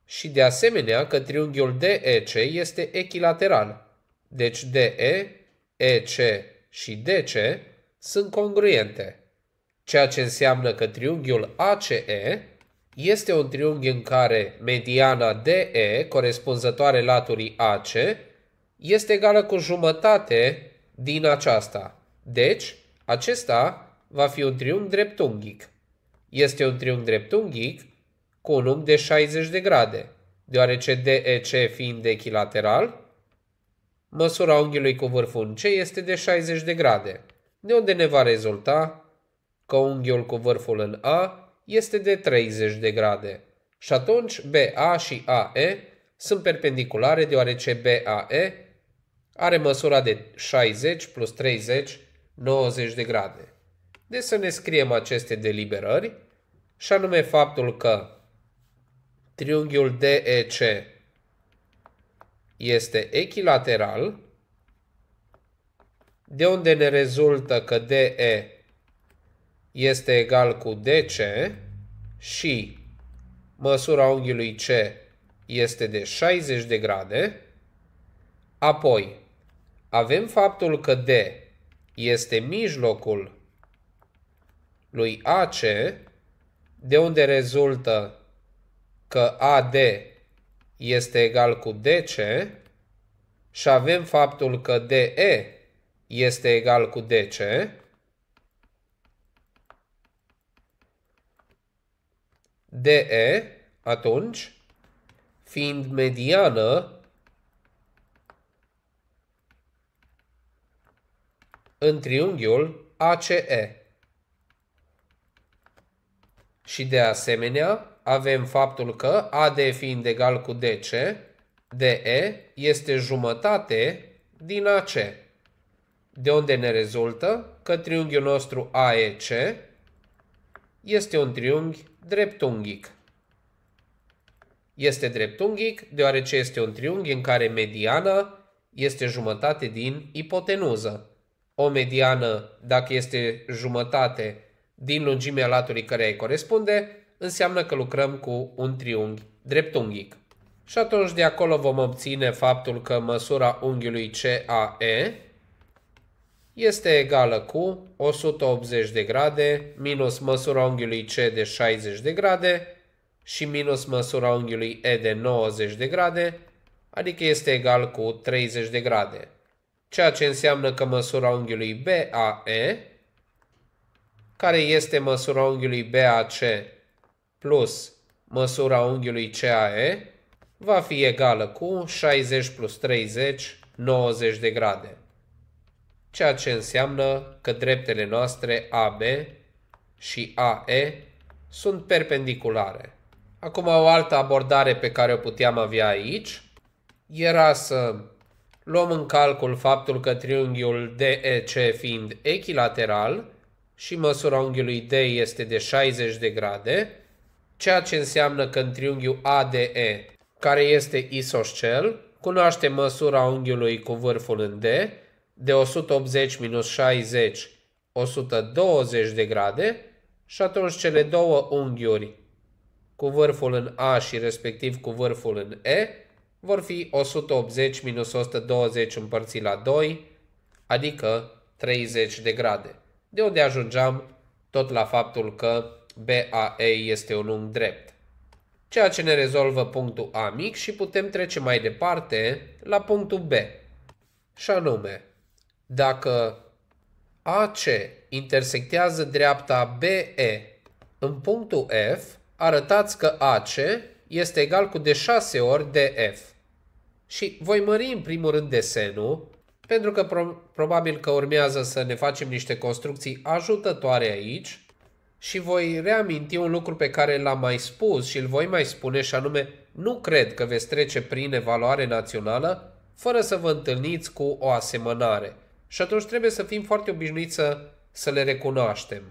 și de asemenea că triunghiul DEC este echilateral. Deci DE, EC și DC sunt congruente, ceea ce înseamnă că triunghiul ACE este un triunghi în care mediana DE, corespunzătoare laturii AC, este egală cu jumătate din aceasta. Deci, acesta va fi un triunghi dreptunghic. Este un triunghi dreptunghic cu un unghi de 60 de grade, deoarece DEC fiind echilateral, măsura unghiului cu vârful C este de 60 de grade, de unde ne va rezulta că unghiul cu vârful în A este de 30 de grade și atunci BA și AE sunt perpendiculare deoarece BAE are măsura de 60 plus 30, 90 de grade. Deci să ne scriem aceste deliberări și anume faptul că triunghiul DEC este echilateral, de unde ne rezultă că DE este egal cu DC și măsura unghiului C este de 60 de grade, apoi avem faptul că D este mijlocul lui AC, de unde rezultă că AD este egal cu DC și avem faptul că DE este egal cu DC, DE, atunci, fiind mediană în triunghiul ACE. Și de asemenea, avem faptul că AD fiind egal cu DC, DE este jumătate din AC. De unde ne rezultă că triunghiul nostru AEC este un triunghi dreptunghic. Este dreptunghic deoarece este un triunghi în care mediana este jumătate din ipotenuză. O mediană, dacă este jumătate din lungimea laturii care îi corespunde, înseamnă că lucrăm cu un triunghi dreptunghic. Și atunci de acolo vom obține faptul că măsura unghiului CAE este egală cu 180 de grade minus măsura unghiului C de 60 de grade și minus măsura unghiului E de 90 de grade, adică este egal cu 30 de grade. Ceea ce înseamnă că măsura unghiului BAE, care este măsura unghiului BAC plus măsura unghiului CAE, va fi egală cu 60 plus 30, 90 de grade ceea ce înseamnă că dreptele noastre AB și AE sunt perpendiculare. Acum o altă abordare pe care o puteam avea aici era să luăm în calcul faptul că triunghiul DEC fiind echilateral și măsura unghiului D este de 60 de grade, ceea ce înseamnă că în triunghiul ADE, care este isoscel, cunoaște măsura unghiului cu vârful în D de 180 minus 60, 120 de grade și atunci cele două unghiuri cu vârful în A și respectiv cu vârful în E vor fi 180 minus 120 împărțit la 2, adică 30 de grade. De unde ajungeam tot la faptul că BAE este un unghi drept. Ceea ce ne rezolvă punctul A mic și putem trece mai departe la punctul B. Și anume, dacă AC intersectează dreapta BE în punctul F, arătați că AC este egal cu de 6 ori DF. Și voi mări în primul rând desenul, pentru că pro probabil că urmează să ne facem niște construcții ajutătoare aici și voi reaminti un lucru pe care l-am mai spus și îl voi mai spune și anume nu cred că veți trece prin evaluare națională fără să vă întâlniți cu o asemănare. Și atunci trebuie să fim foarte obișnuiți să, să le recunoaștem.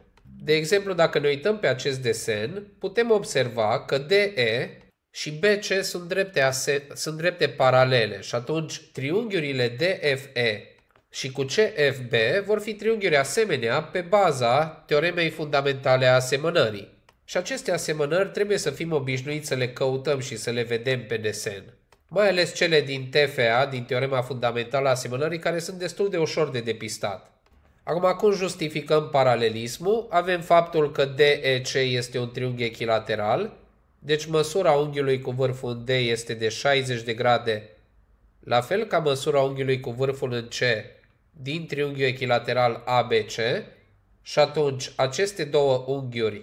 De exemplu, dacă ne uităm pe acest desen, putem observa că DE și BC sunt drepte, ase- sunt drepte paralele și atunci triunghiurile DFE și cu CFB vor fi triunghiuri asemenea pe baza teoremei fundamentale a asemănării. Și aceste asemănări trebuie să fim obișnuiți să le căutăm și să le vedem pe desen mai ales cele din TFA, din teorema fundamentală a asemănării, care sunt destul de ușor de depistat. Acum, cum justificăm paralelismul? Avem faptul că DEC este un triunghi echilateral, deci măsura unghiului cu vârful în D este de 60 de grade, la fel ca măsura unghiului cu vârful în C din triunghiul echilateral ABC, și atunci aceste două unghiuri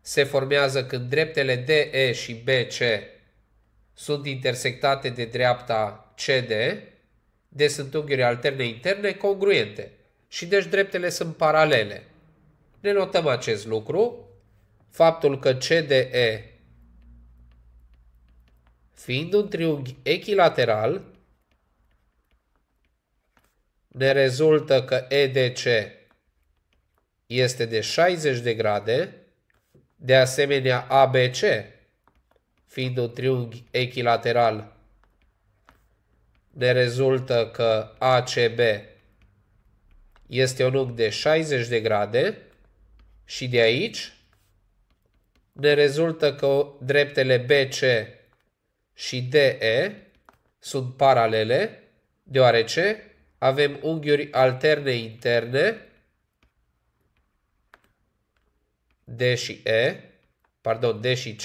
se formează când dreptele DE și BC sunt intersectate de dreapta CD, de sunt unghiuri alterne interne congruente și deci dreptele sunt paralele. Ne notăm acest lucru, faptul că CDE fiind un triunghi echilateral, ne rezultă că EDC este de 60 de grade, de asemenea ABC fiind un triunghi echilateral, ne rezultă că ACB este un unghi de 60 de grade și de aici ne rezultă că dreptele BC și DE sunt paralele, deoarece avem unghiuri alterne interne, D și E, pardon, D și C,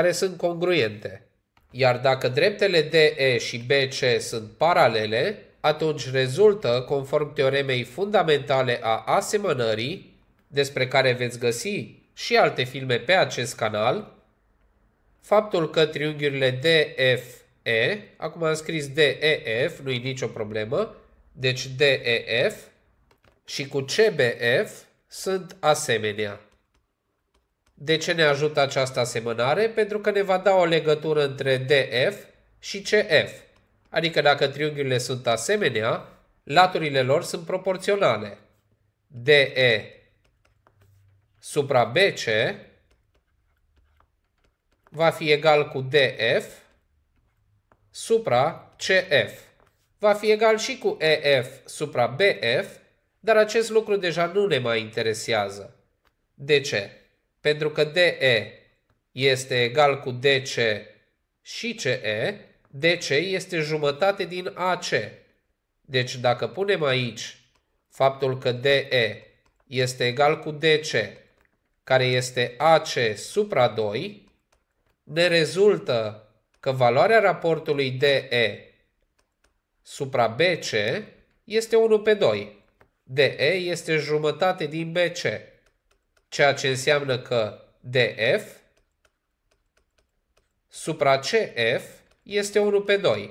care sunt congruente. Iar dacă dreptele DE și BC sunt paralele, atunci rezultă, conform teoremei fundamentale a asemănării, despre care veți găsi și alte filme pe acest canal, faptul că triunghiurile DFE, acum am scris DEF, nu-i nicio problemă, deci DEF și cu CBF sunt asemenea. De ce ne ajută această asemănare? Pentru că ne va da o legătură între DF și CF. Adică dacă triunghiurile sunt asemenea, laturile lor sunt proporționale. DE supra BC va fi egal cu DF supra CF. Va fi egal și cu EF supra BF, dar acest lucru deja nu ne mai interesează. De ce? Pentru că DE este egal cu DC și CE, DC este jumătate din AC. Deci dacă punem aici faptul că DE este egal cu DC, care este AC supra 2, ne rezultă că valoarea raportului DE supra BC este 1 pe 2. DE este jumătate din BC ceea ce înseamnă că df supra cf este 1 pe 2.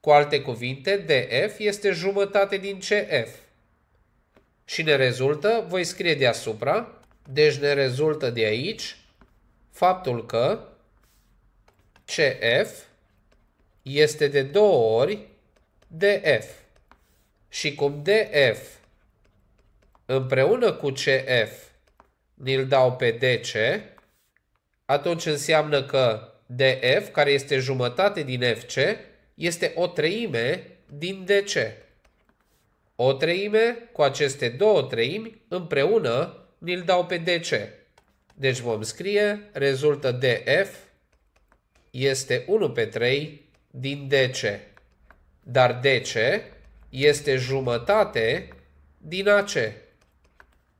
Cu alte cuvinte, df este jumătate din cf. Și ne rezultă, voi scrie deasupra, deci ne rezultă de aici faptul că CF este de două ori DF. Și cum DF împreună cu CF ni-l dau pe DC, atunci înseamnă că DF, care este jumătate din FC, este o treime din DC. O treime cu aceste două treimi împreună ni-l dau pe DC. Deci vom scrie, rezultă DF este 1 pe 3 din DC. Dar DC este jumătate din AC.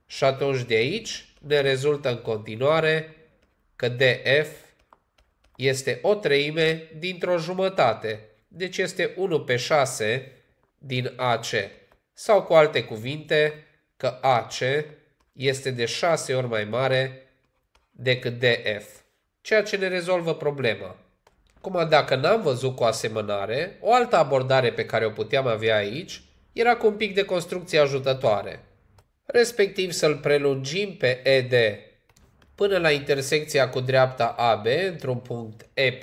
Și atunci de aici ne rezultă în continuare că DF este o treime dintr-o jumătate, deci este 1 pe 6 din AC. Sau cu alte cuvinte, că AC este de 6 ori mai mare decât DF, ceea ce ne rezolvă problema. Acum, dacă n-am văzut cu asemănare, o altă abordare pe care o puteam avea aici era cu un pic de construcție ajutătoare respectiv să-l prelungim pe ED până la intersecția cu dreapta AB într-un punct E',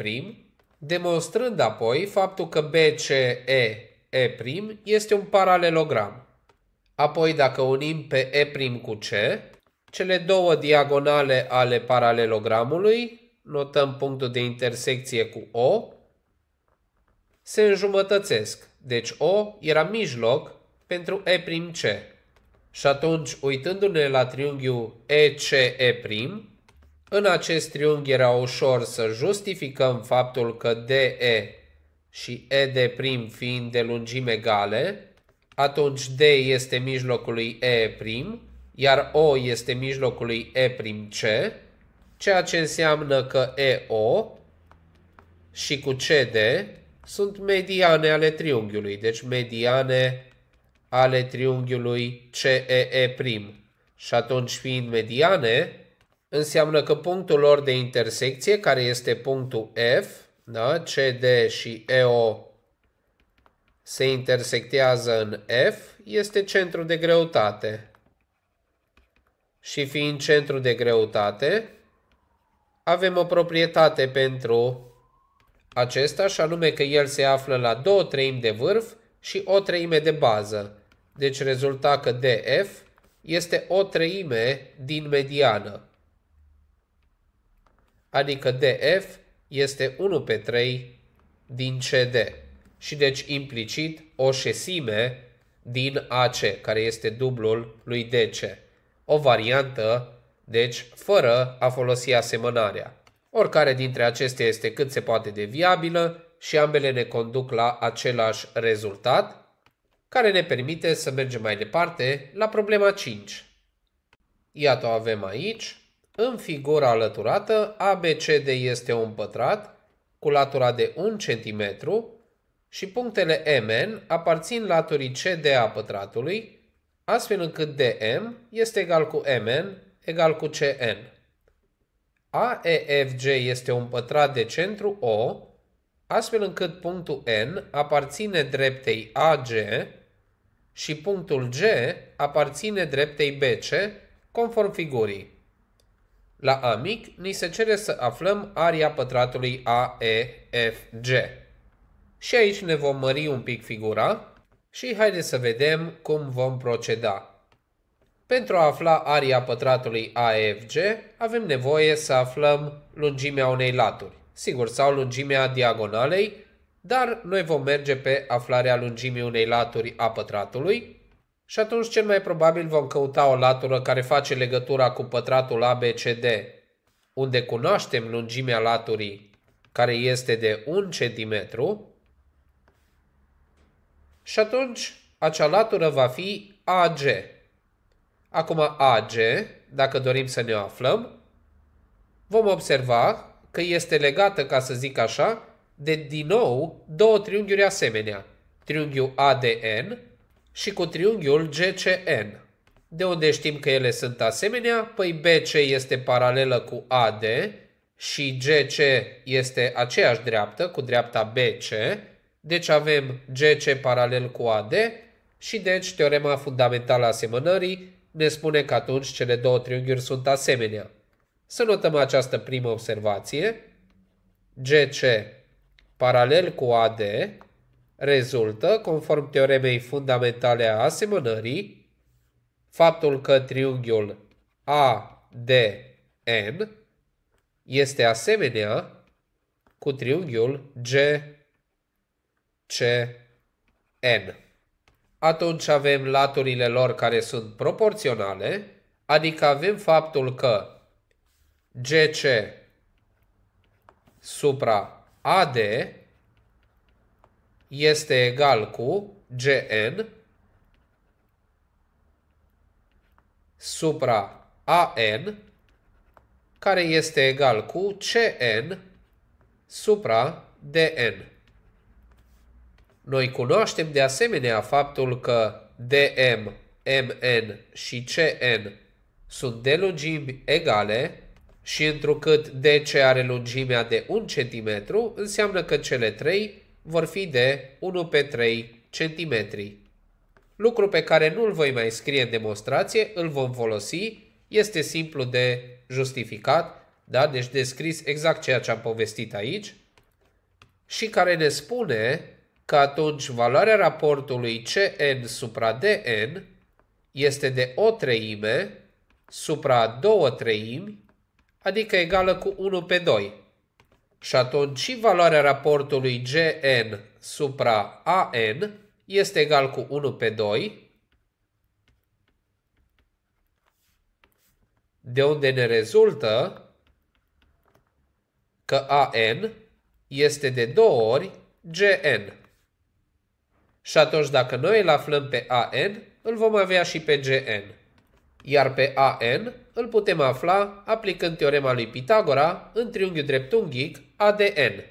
demonstrând apoi faptul că BCE E' este un paralelogram. Apoi dacă unim pe E' cu C, cele două diagonale ale paralelogramului, notăm punctul de intersecție cu O, se înjumătățesc, deci O era mijloc pentru E'C. Și atunci, uitându-ne la triunghiul ECE', în acest triunghi era ușor să justificăm faptul că DE și ED' fiind de lungime egale, atunci D este mijlocul lui E', iar O este mijlocul lui E'C, ceea ce înseamnă că EO și cu CD sunt mediane ale triunghiului, deci mediane ale triunghiului CEE prim și atunci fiind mediane, înseamnă că punctul lor de intersecție, care este punctul F, da? CD și EO se intersectează în F, este centru de greutate. Și fiind centru de greutate, avem o proprietate pentru acesta, și anume că el se află la două treimi de vârf și o treime de bază. Deci rezulta că DF este o treime din mediană. Adică DF este 1 pe 3 din CD. Și deci implicit o șesime din AC, care este dublul lui DC. O variantă, deci, fără a folosi asemănarea. Oricare dintre acestea este cât se poate de viabilă și ambele ne conduc la același rezultat, care ne permite să mergem mai departe la problema 5. Iată o avem aici. În figura alăturată, ABCD este un pătrat cu latura de 1 cm și punctele MN aparțin laturii CD a pătratului, astfel încât DM este egal cu MN egal cu CN. AEFG este un pătrat de centru O, astfel încât punctul N aparține dreptei AG, și punctul G aparține dreptei BC, conform figurii. La A mic, ni se cere să aflăm aria pătratului AEFG. Și aici ne vom mări un pic figura și haideți să vedem cum vom proceda. Pentru a afla aria pătratului AEFG, avem nevoie să aflăm lungimea unei laturi. Sigur, sau lungimea diagonalei, dar noi vom merge pe aflarea lungimii unei laturi a pătratului și atunci cel mai probabil vom căuta o latură care face legătura cu pătratul ABCD, unde cunoaștem lungimea laturii care este de 1 cm și atunci acea latură va fi AG. Acum AG, dacă dorim să ne aflăm, vom observa că este legată, ca să zic așa, de din nou două triunghiuri asemenea, triunghiul ADN și cu triunghiul GCN. De unde știm că ele sunt asemenea? Păi BC este paralelă cu AD și GC este aceeași dreaptă cu dreapta BC, deci avem GC paralel cu AD și deci teorema fundamentală a asemănării ne spune că atunci cele două triunghiuri sunt asemenea. Să notăm această primă observație. GC paralel cu AD, rezultă, conform teoremei fundamentale a asemănării, faptul că triunghiul ADN este asemenea cu triunghiul GCN. Atunci avem laturile lor care sunt proporționale, adică avem faptul că GC supra AD este egal cu GN supra AN care este egal cu CN supra DN. Noi cunoaștem de asemenea faptul că DM, MN și CN sunt de lungimi egale și întrucât DC are lungimea de 1 cm, înseamnă că cele trei vor fi de 1 pe 3 cm. Lucru pe care nu-l voi mai scrie în demonstrație, îl vom folosi, este simplu de justificat, da? deci descris exact ceea ce am povestit aici, și care ne spune că atunci valoarea raportului Cn supra Dn este de o treime supra două treimi adică egală cu 1 pe 2. Și atunci și valoarea raportului Gn supra An este egal cu 1 pe 2, de unde ne rezultă că An este de două ori Gn. Și atunci dacă noi îl aflăm pe An, îl vom avea și pe Gn iar pe AN îl putem afla aplicând teorema lui Pitagora în triunghiul dreptunghic ADN.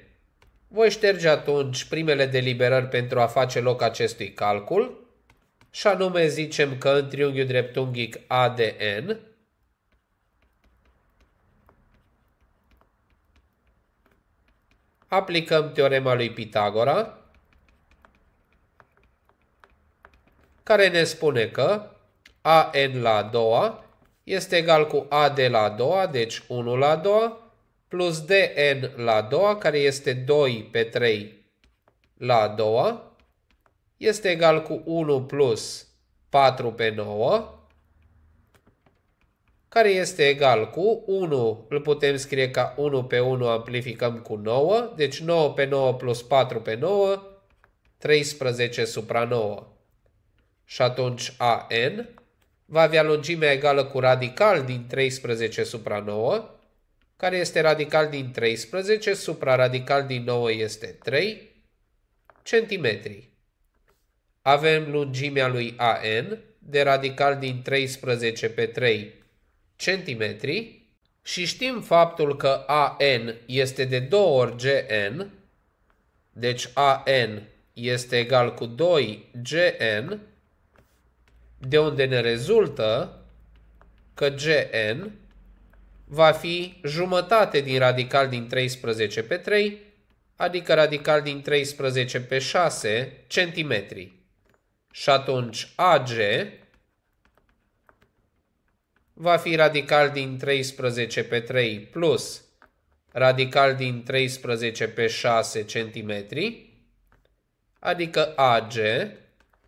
Voi șterge atunci primele deliberări pentru a face loc acestui calcul, și anume zicem că în triunghiul dreptunghic ADN aplicăm teorema lui Pitagora, care ne spune că AN la a doua este egal cu AD la a doua, deci 1 la a doua, plus DN la a doua, care este 2 pe 3 la a doua, este egal cu 1 plus 4 pe 9, care este egal cu 1, îl putem scrie ca 1 pe 1, amplificăm cu 9, deci 9 pe 9 plus 4 pe 9, 13 supra 9. Și atunci AN va avea lungimea egală cu radical din 13 supra 9, care este radical din 13, supra radical din 9 este 3 cm. Avem lungimea lui AN de radical din 13 pe 3 cm și știm faptul că AN este de 2 ori GN, deci AN este egal cu 2 GN, de unde ne rezultă că Gn va fi jumătate din radical din 13 pe 3, adică radical din 13 pe 6 cm. Și atunci Ag va fi radical din 13 pe 3 plus radical din 13 pe 6 cm, adică Ag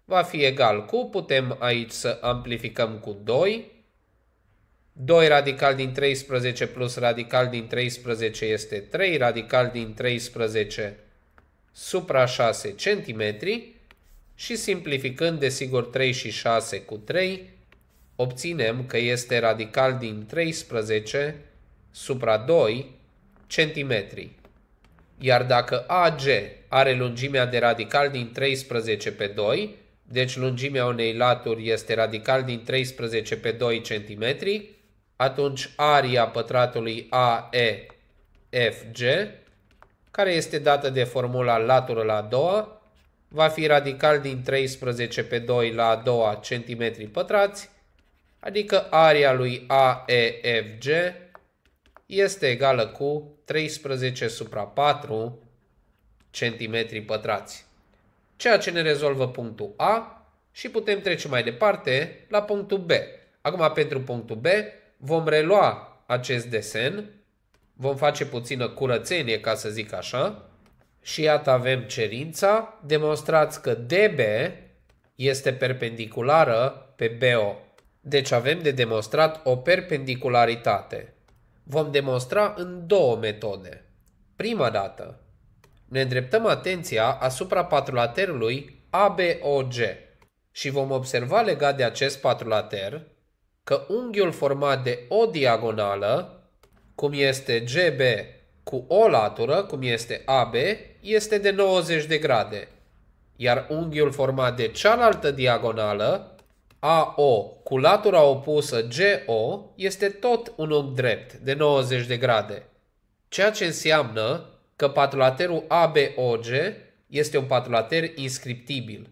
va fi egal cu, putem aici să amplificăm cu 2. 2 radical din 13 plus radical din 13 este 3, radical din 13 supra 6 cm și simplificând desigur 3 și 6 cu 3 obținem că este radical din 13 supra 2 cm. Iar dacă AG are lungimea de radical din 13 pe 2, deci lungimea unei laturi este radical din 13 pe 2 cm, atunci aria pătratului AEFG, care este dată de formula latură la a doua, va fi radical din 13 pe 2 la a doua centimetri pătrați, adică aria lui AEFG este egală cu 13 supra 4 centimetri pătrați ceea ce ne rezolvă punctul A și putem trece mai departe la punctul B. Acum, pentru punctul B, vom relua acest desen, vom face puțină curățenie, ca să zic așa, și iată avem cerința, demonstrați că DB este perpendiculară pe BO. Deci avem de demonstrat o perpendicularitate. Vom demonstra în două metode. Prima dată, ne îndreptăm atenția asupra patrulaterului ABOG și vom observa legat de acest patrulater că unghiul format de o diagonală, cum este GB cu o latură, cum este AB, este de 90 de grade, iar unghiul format de cealaltă diagonală, AO, cu latura opusă GO, este tot un unghi drept de 90 de grade, ceea ce înseamnă că patrulaterul ABOG este un patrulater inscriptibil,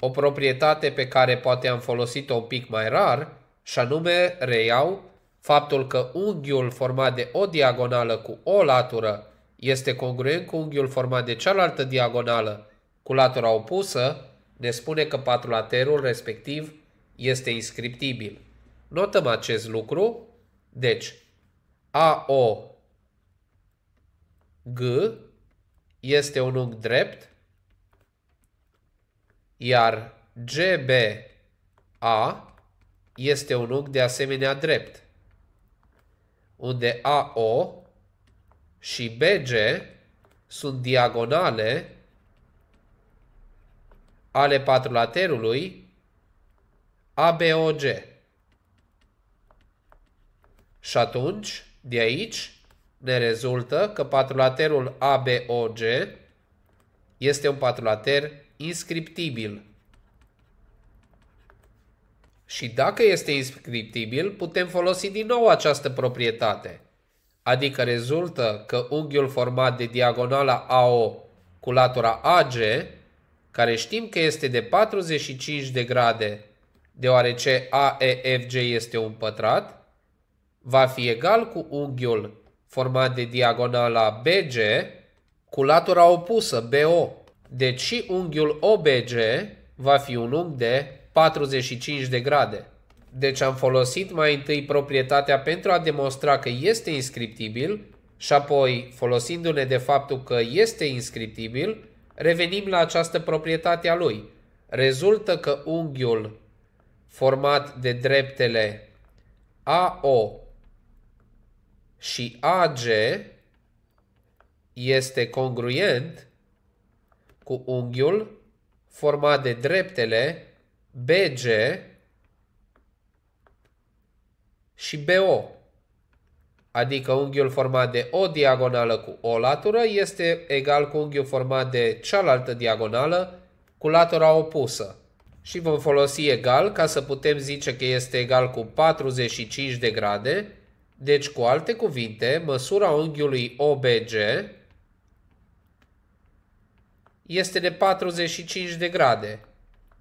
o proprietate pe care poate am folosit-o un pic mai rar, și anume reiau faptul că unghiul format de o diagonală cu o latură este congruent cu unghiul format de cealaltă diagonală cu latura opusă, ne spune că patrulaterul respectiv este inscriptibil. Notăm acest lucru. Deci, AO G este un unghi drept, iar GBA este un unghi de asemenea drept, unde AO și BG sunt diagonale ale patrulaterului ABOG. Și atunci, de aici, ne rezultă că patrulaterul ABOG este un patrulater inscriptibil. Și dacă este inscriptibil, putem folosi din nou această proprietate. Adică rezultă că unghiul format de diagonala AO cu latura AG, care știm că este de 45 de grade, deoarece AEFG este un pătrat, va fi egal cu unghiul format de diagonala BG cu latura opusă BO. Deci și unghiul OBG va fi un unghi de 45 de grade. Deci am folosit mai întâi proprietatea pentru a demonstra că este inscriptibil și apoi, folosindu-ne de faptul că este inscriptibil, revenim la această proprietate a lui. Rezultă că unghiul format de dreptele AO și AG este congruent cu unghiul format de dreptele BG și BO. Adică unghiul format de o diagonală cu o latură este egal cu unghiul format de cealaltă diagonală cu latura opusă. Și vom folosi egal ca să putem zice că este egal cu 45 de grade deci, cu alte cuvinte, măsura unghiului OBG este de 45 de grade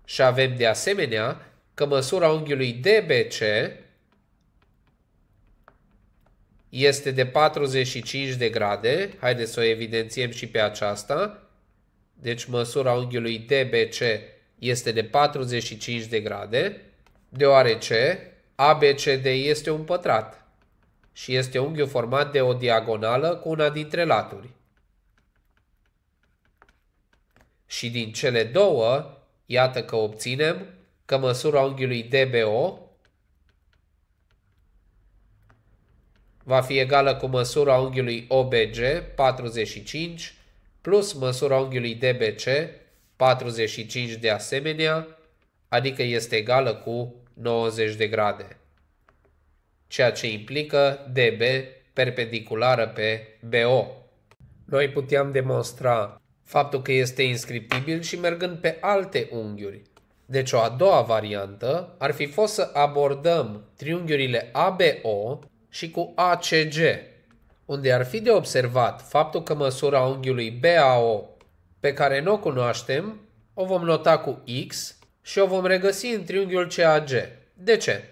și avem de asemenea că măsura unghiului DBC este de 45 de grade. Haideți să o evidențiem și pe aceasta. Deci măsura unghiului DBC este de 45 de grade, deoarece ABCD este un pătrat și este unghiul format de o diagonală cu una dintre laturi. Și din cele două, iată că obținem că măsura unghiului DBO va fi egală cu măsura unghiului OBG 45 plus măsura unghiului DBC 45 de asemenea, adică este egală cu 90 de grade ceea ce implică DB perpendiculară pe BO. Noi puteam demonstra faptul că este inscriptibil și mergând pe alte unghiuri. Deci o a doua variantă ar fi fost să abordăm triunghiurile ABO și cu ACG, unde ar fi de observat faptul că măsura unghiului BAO pe care nu o cunoaștem, o vom nota cu X și o vom regăsi în triunghiul CAG. De ce?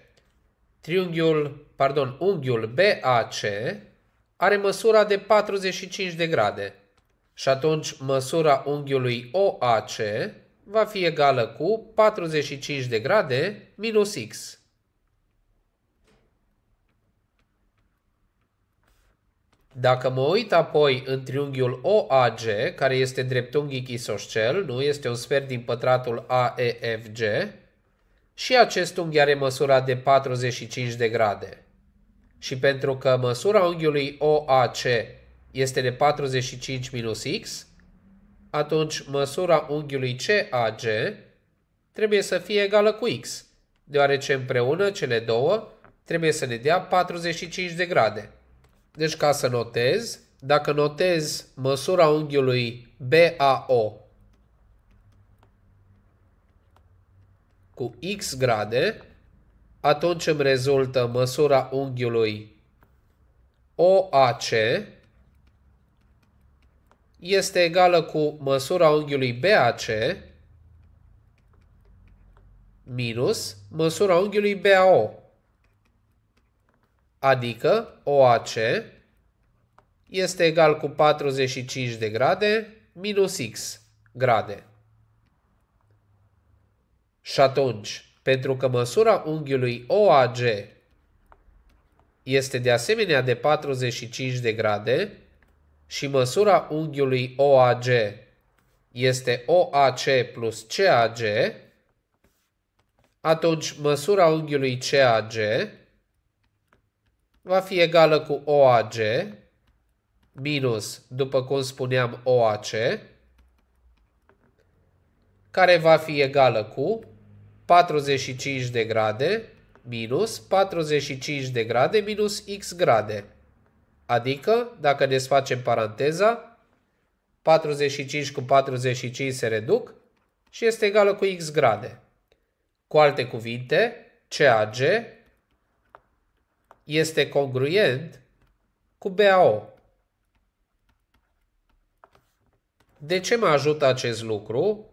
triunghiul, pardon, unghiul BAC are măsura de 45 de grade și atunci măsura unghiului OAC va fi egală cu 45 de grade minus x. Dacă mă uit apoi în triunghiul OAG, care este dreptunghic isoscel, nu este un sfert din pătratul AEFG, și acest unghi are măsura de 45 de grade. Și pentru că măsura unghiului OAC este de 45 minus X, atunci măsura unghiului CAG trebuie să fie egală cu X, deoarece împreună cele două trebuie să ne dea 45 de grade. Deci ca să notez, dacă notez măsura unghiului BAO cu x grade, atunci îmi rezultă măsura unghiului OAC este egală cu măsura unghiului BAC minus măsura unghiului BAO, adică OAC este egal cu 45 de grade minus x grade. Și atunci, pentru că măsura unghiului OAG este de asemenea de 45 de grade și măsura unghiului OAG este OAC plus CAG, atunci măsura unghiului CAG va fi egală cu OAG minus, după cum spuneam, OAC, care va fi egală cu 45 de grade minus 45 de grade minus x grade. Adică, dacă desfacem paranteza, 45 cu 45 se reduc și este egală cu x grade. Cu alte cuvinte, CAG este congruent cu BAO. De ce mă ajută acest lucru?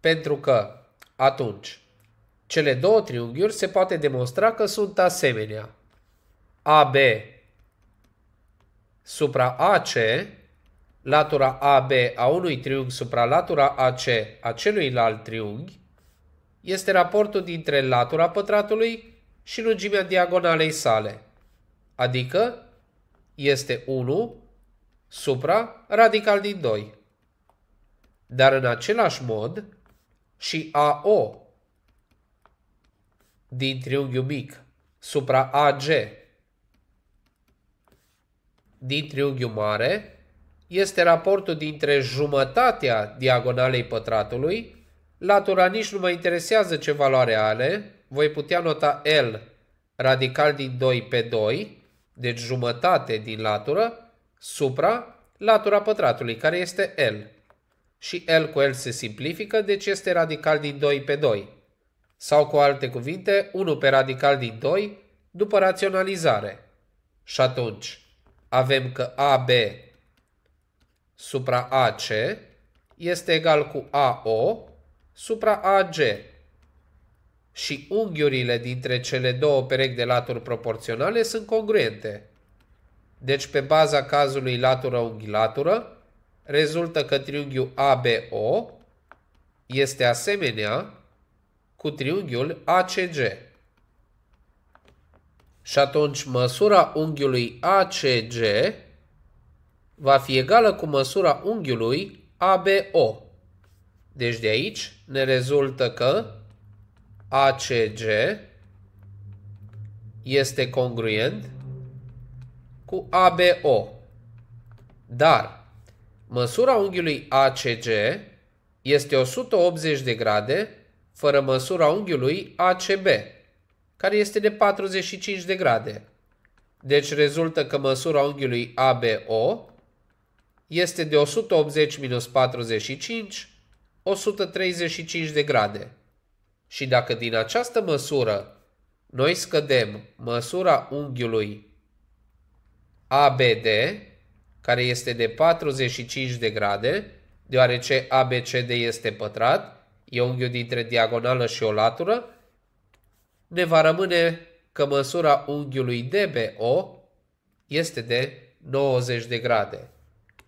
Pentru că atunci cele două triunghiuri se poate demonstra că sunt asemenea. AB supra AC, latura AB a unui triunghi supra latura AC a celuilalt triunghi, este raportul dintre latura pătratului și lungimea diagonalei sale, adică este 1 supra radical din 2. Dar în același mod și AO din triunghiul mic supra AG din triunghiul mare este raportul dintre jumătatea diagonalei pătratului, latura nici nu mă interesează ce valoare are, voi putea nota L radical din 2 pe 2, deci jumătate din latură, supra latura pătratului, care este L. Și L cu L se simplifică, deci este radical din 2 pe 2. Sau cu alte cuvinte, 1 pe radical din 2 după raționalizare. Și atunci avem că AB supra AC este egal cu AO supra AG și unghiurile dintre cele două perechi de laturi proporționale sunt congruente. Deci pe baza cazului latură unghi latură rezultă că triunghiul ABO este asemenea cu triunghiul ACG. Și atunci măsura unghiului ACG va fi egală cu măsura unghiului ABO. Deci de aici ne rezultă că ACG este congruent cu ABO. Dar măsura unghiului ACG este 180 de grade fără măsura unghiului ACB, care este de 45 de grade. Deci rezultă că măsura unghiului ABO este de 180 minus 45, 135 de grade. Și dacă din această măsură noi scădem măsura unghiului ABD, care este de 45 de grade, deoarece ABCD este pătrat, e unghiul dintre diagonală și o latură, ne va rămâne că măsura unghiului DBO este de 90 de grade.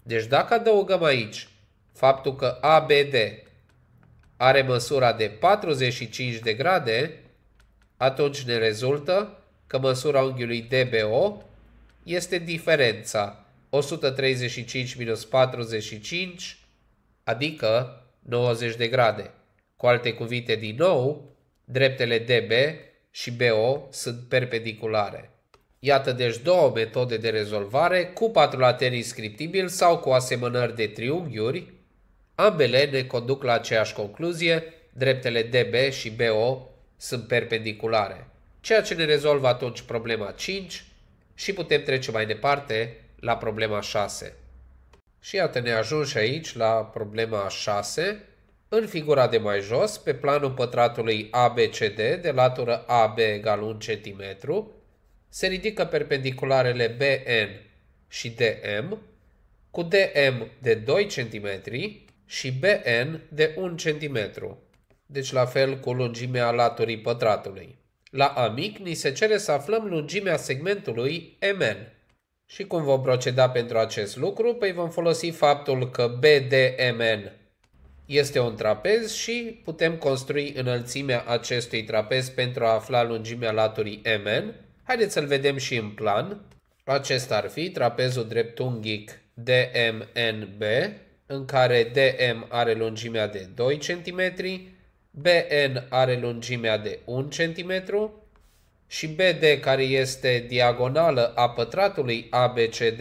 Deci dacă adăugăm aici faptul că ABD are măsura de 45 de grade, atunci ne rezultă că măsura unghiului DBO este diferența 135 minus 45, adică 90 de grade. Cu alte cuvinte, din nou, dreptele DB și BO sunt perpendiculare. Iată deci două metode de rezolvare cu patrulater inscriptibil sau cu asemănări de triunghiuri. Ambele ne conduc la aceeași concluzie, dreptele DB și BO sunt perpendiculare, ceea ce ne rezolvă atunci problema 5 și putem trece mai departe la problema 6. Și iată ne ajungi aici la problema 6, în figura de mai jos, pe planul pătratului ABCD, de latură AB egal 1 cm, se ridică perpendicularele BN și DM, cu DM de 2 cm și BN de 1 cm, deci la fel cu lungimea laturii pătratului. La amic ni se cere să aflăm lungimea segmentului MN. Și cum vom proceda pentru acest lucru? Păi vom folosi faptul că BDMN este un trapez și putem construi înălțimea acestui trapez pentru a afla lungimea laturii MN. Haideți să-l vedem și în plan. Acesta ar fi trapezul dreptunghic DMNB, în care DM are lungimea de 2 cm, BN are lungimea de 1 cm și BD, care este diagonală a pătratului ABCD,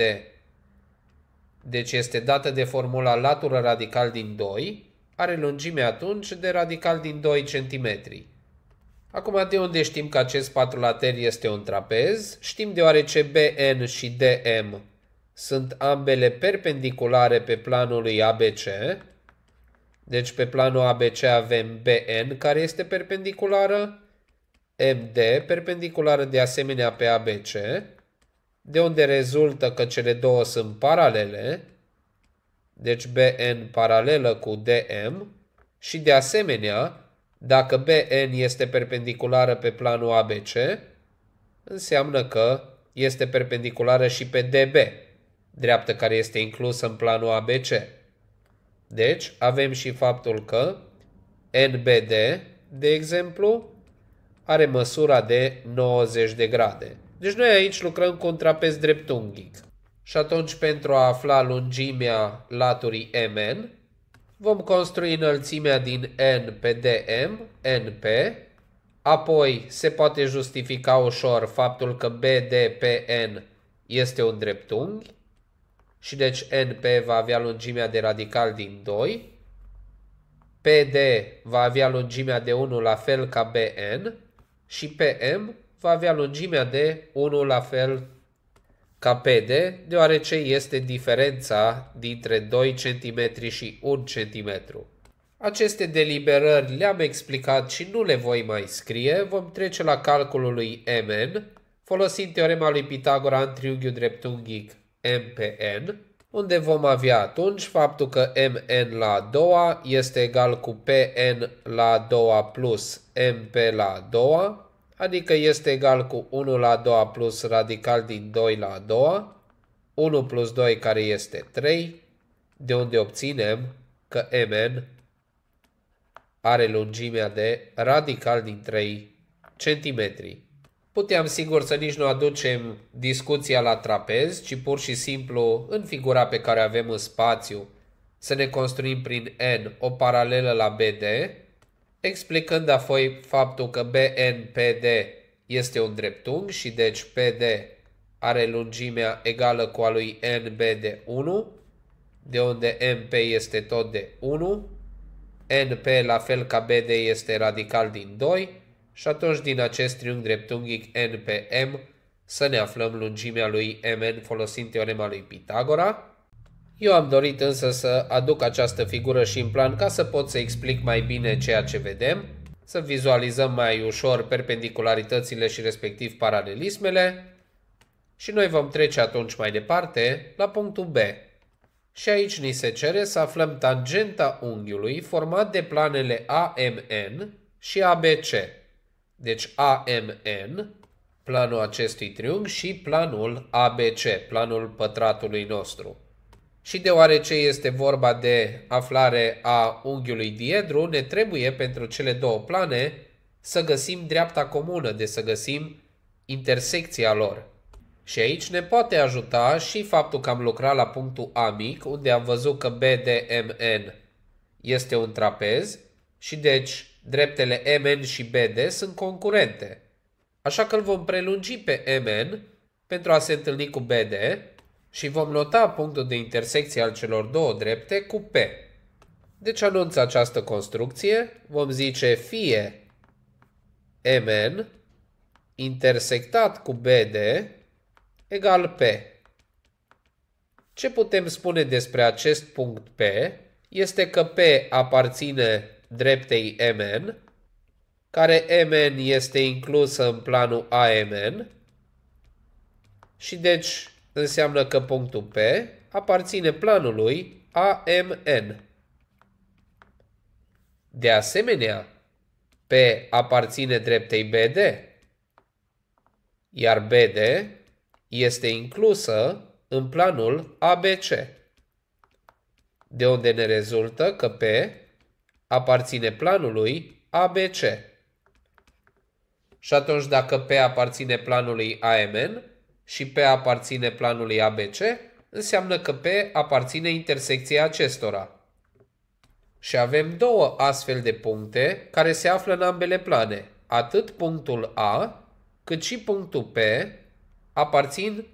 deci este dată de formula latură radical din 2, are lungime atunci de radical din 2 cm. Acum, de unde știm că acest patrulater este un trapez? Știm deoarece BN și DM sunt ambele perpendiculare pe planul lui ABC. Deci pe planul ABC avem BN care este perpendiculară, MD perpendiculară de asemenea pe ABC, de unde rezultă că cele două sunt paralele, deci Bn paralelă cu Dm și de asemenea, dacă Bn este perpendiculară pe planul ABC, înseamnă că este perpendiculară și pe DB, dreaptă care este inclusă în planul ABC. Deci, avem și faptul că NBD, de exemplu, are măsura de 90 de grade. Deci noi aici lucrăm cu un trapez dreptunghic. Și atunci pentru a afla lungimea laturii MN, vom construi înălțimea din N pe DM, NP, apoi se poate justifica ușor faptul că BD pe N este un dreptunghi și deci NP va avea lungimea de radical din 2, PD va avea lungimea de 1 la fel ca BN și PM va avea lungimea de 1 la fel ca pede, deoarece este diferența dintre 2 cm și 1 cm. Aceste deliberări le-am explicat și nu le voi mai scrie, vom trece la calculul lui Mn, folosind teorema lui Pitagora în triunghiul dreptunghic MPN, unde vom avea atunci faptul că Mn la a doua este egal cu Pn la a doua plus Mp la a doua, adică este egal cu 1 la 2 plus radical din 2 la 2, 1 plus 2 care este 3, de unde obținem că mn are lungimea de radical din 3 cm. Puteam sigur să nici nu aducem discuția la trapez, ci pur și simplu în figura pe care avem în spațiu să ne construim prin N o paralelă la BD, explicând apoi faptul că BNPD este un dreptunghi și deci PD are lungimea egală cu a lui NB de 1, de unde MP este tot de 1, NP la fel ca BD este radical din 2 și atunci din acest triunghi dreptunghic NPM să ne aflăm lungimea lui MN folosind teorema lui Pitagora, eu am dorit însă să aduc această figură și în plan ca să pot să explic mai bine ceea ce vedem, să vizualizăm mai ușor perpendicularitățile și respectiv paralelismele și noi vom trece atunci mai departe la punctul B. Și aici ni se cere să aflăm tangenta unghiului format de planele AMN și ABC. Deci AMN, planul acestui triunghi și planul ABC, planul pătratului nostru și deoarece este vorba de aflare a unghiului diedru, ne trebuie pentru cele două plane să găsim dreapta comună, de să găsim intersecția lor. Și aici ne poate ajuta și faptul că am lucrat la punctul A mic, unde am văzut că BDMN este un trapez și deci dreptele MN și BD sunt concurente. Așa că îl vom prelungi pe MN pentru a se întâlni cu BD și vom nota punctul de intersecție al celor două drepte cu P. Deci anunț această construcție, vom zice fie MN intersectat cu BD egal P. Ce putem spune despre acest punct P este că P aparține dreptei MN, care MN este inclusă în planul AMN și deci înseamnă că punctul P aparține planului AMN. De asemenea, P aparține dreptei BD, iar BD este inclusă în planul ABC, de unde ne rezultă că P aparține planului ABC. Și atunci dacă P aparține planului AMN, și P aparține planului ABC, înseamnă că P aparține intersecției acestora. Și avem două astfel de puncte care se află în ambele plane. Atât punctul A cât și punctul P aparțin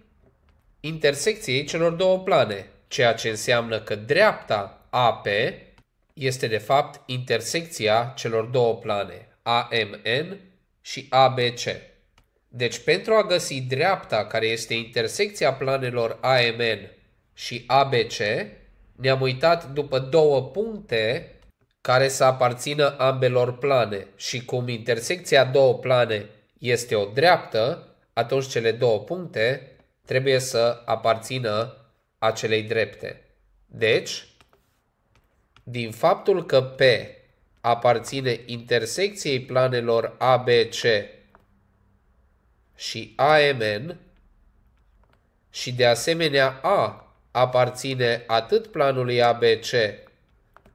intersecției celor două plane, ceea ce înseamnă că dreapta AP este de fapt intersecția celor două plane, AMN și ABC. Deci pentru a găsi dreapta care este intersecția planelor AMN și ABC, ne-am uitat după două puncte care să aparțină ambelor plane și cum intersecția două plane este o dreaptă, atunci cele două puncte trebuie să aparțină acelei drepte. Deci, din faptul că P aparține intersecției planelor ABC și AMN și de asemenea A aparține atât planului ABC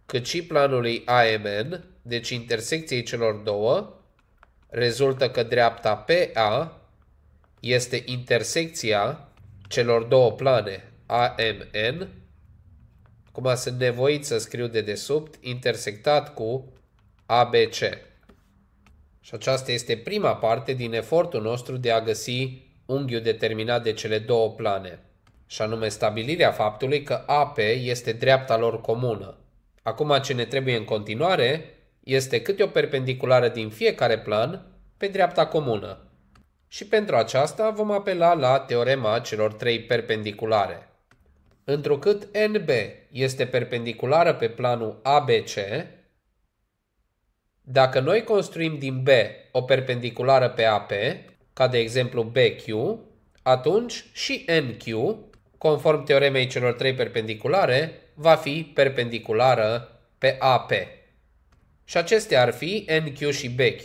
cât și planului AMN, deci intersecției celor două, rezultă că dreapta PA este intersecția celor două plane AMN, cum sunt nevoit să scriu de desubt, intersectat cu ABC. Și aceasta este prima parte din efortul nostru de a găsi unghiul determinat de cele două plane, și anume stabilirea faptului că AP este dreapta lor comună. Acum ce ne trebuie în continuare este câte o perpendiculară din fiecare plan pe dreapta comună. Și pentru aceasta vom apela la teorema celor trei perpendiculare. Întrucât NB este perpendiculară pe planul ABC, dacă noi construim din B o perpendiculară pe AP, ca de exemplu BQ, atunci și NQ, conform teoremei celor trei perpendiculare, va fi perpendiculară pe AP. Și acestea ar fi NQ și BQ,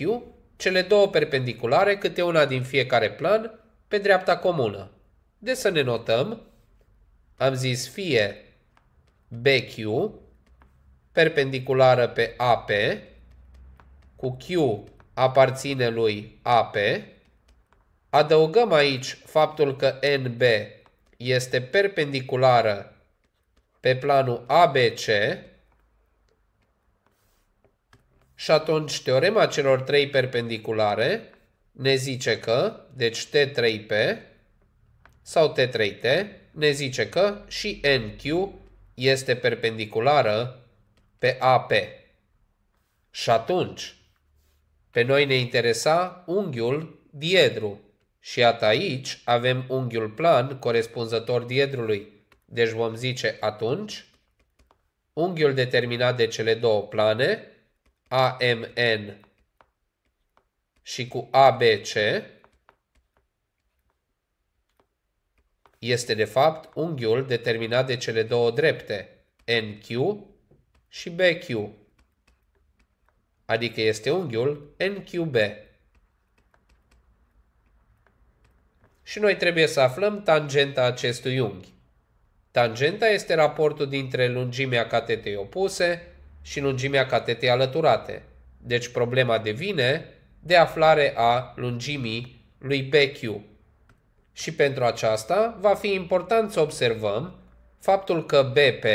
cele două perpendiculare, câte una din fiecare plan, pe dreapta comună. De să ne notăm, am zis fie BQ perpendiculară pe AP, cu Q aparține lui AP, adăugăm aici faptul că NB este perpendiculară pe planul ABC și atunci teorema celor trei perpendiculare ne zice că, deci T3P sau T3T, ne zice că și NQ este perpendiculară pe AP. Și atunci, pe noi ne interesa unghiul diedru și iată aici avem unghiul plan corespunzător diedrului. Deci vom zice atunci unghiul determinat de cele două plane, AMN și cu ABC, este de fapt unghiul determinat de cele două drepte, NQ și BQ adică este unghiul NQB. Și noi trebuie să aflăm tangenta acestui unghi. Tangenta este raportul dintre lungimea catetei opuse și lungimea catetei alăturate. Deci problema devine de aflare a lungimii lui BQ. Și pentru aceasta va fi important să observăm faptul că BP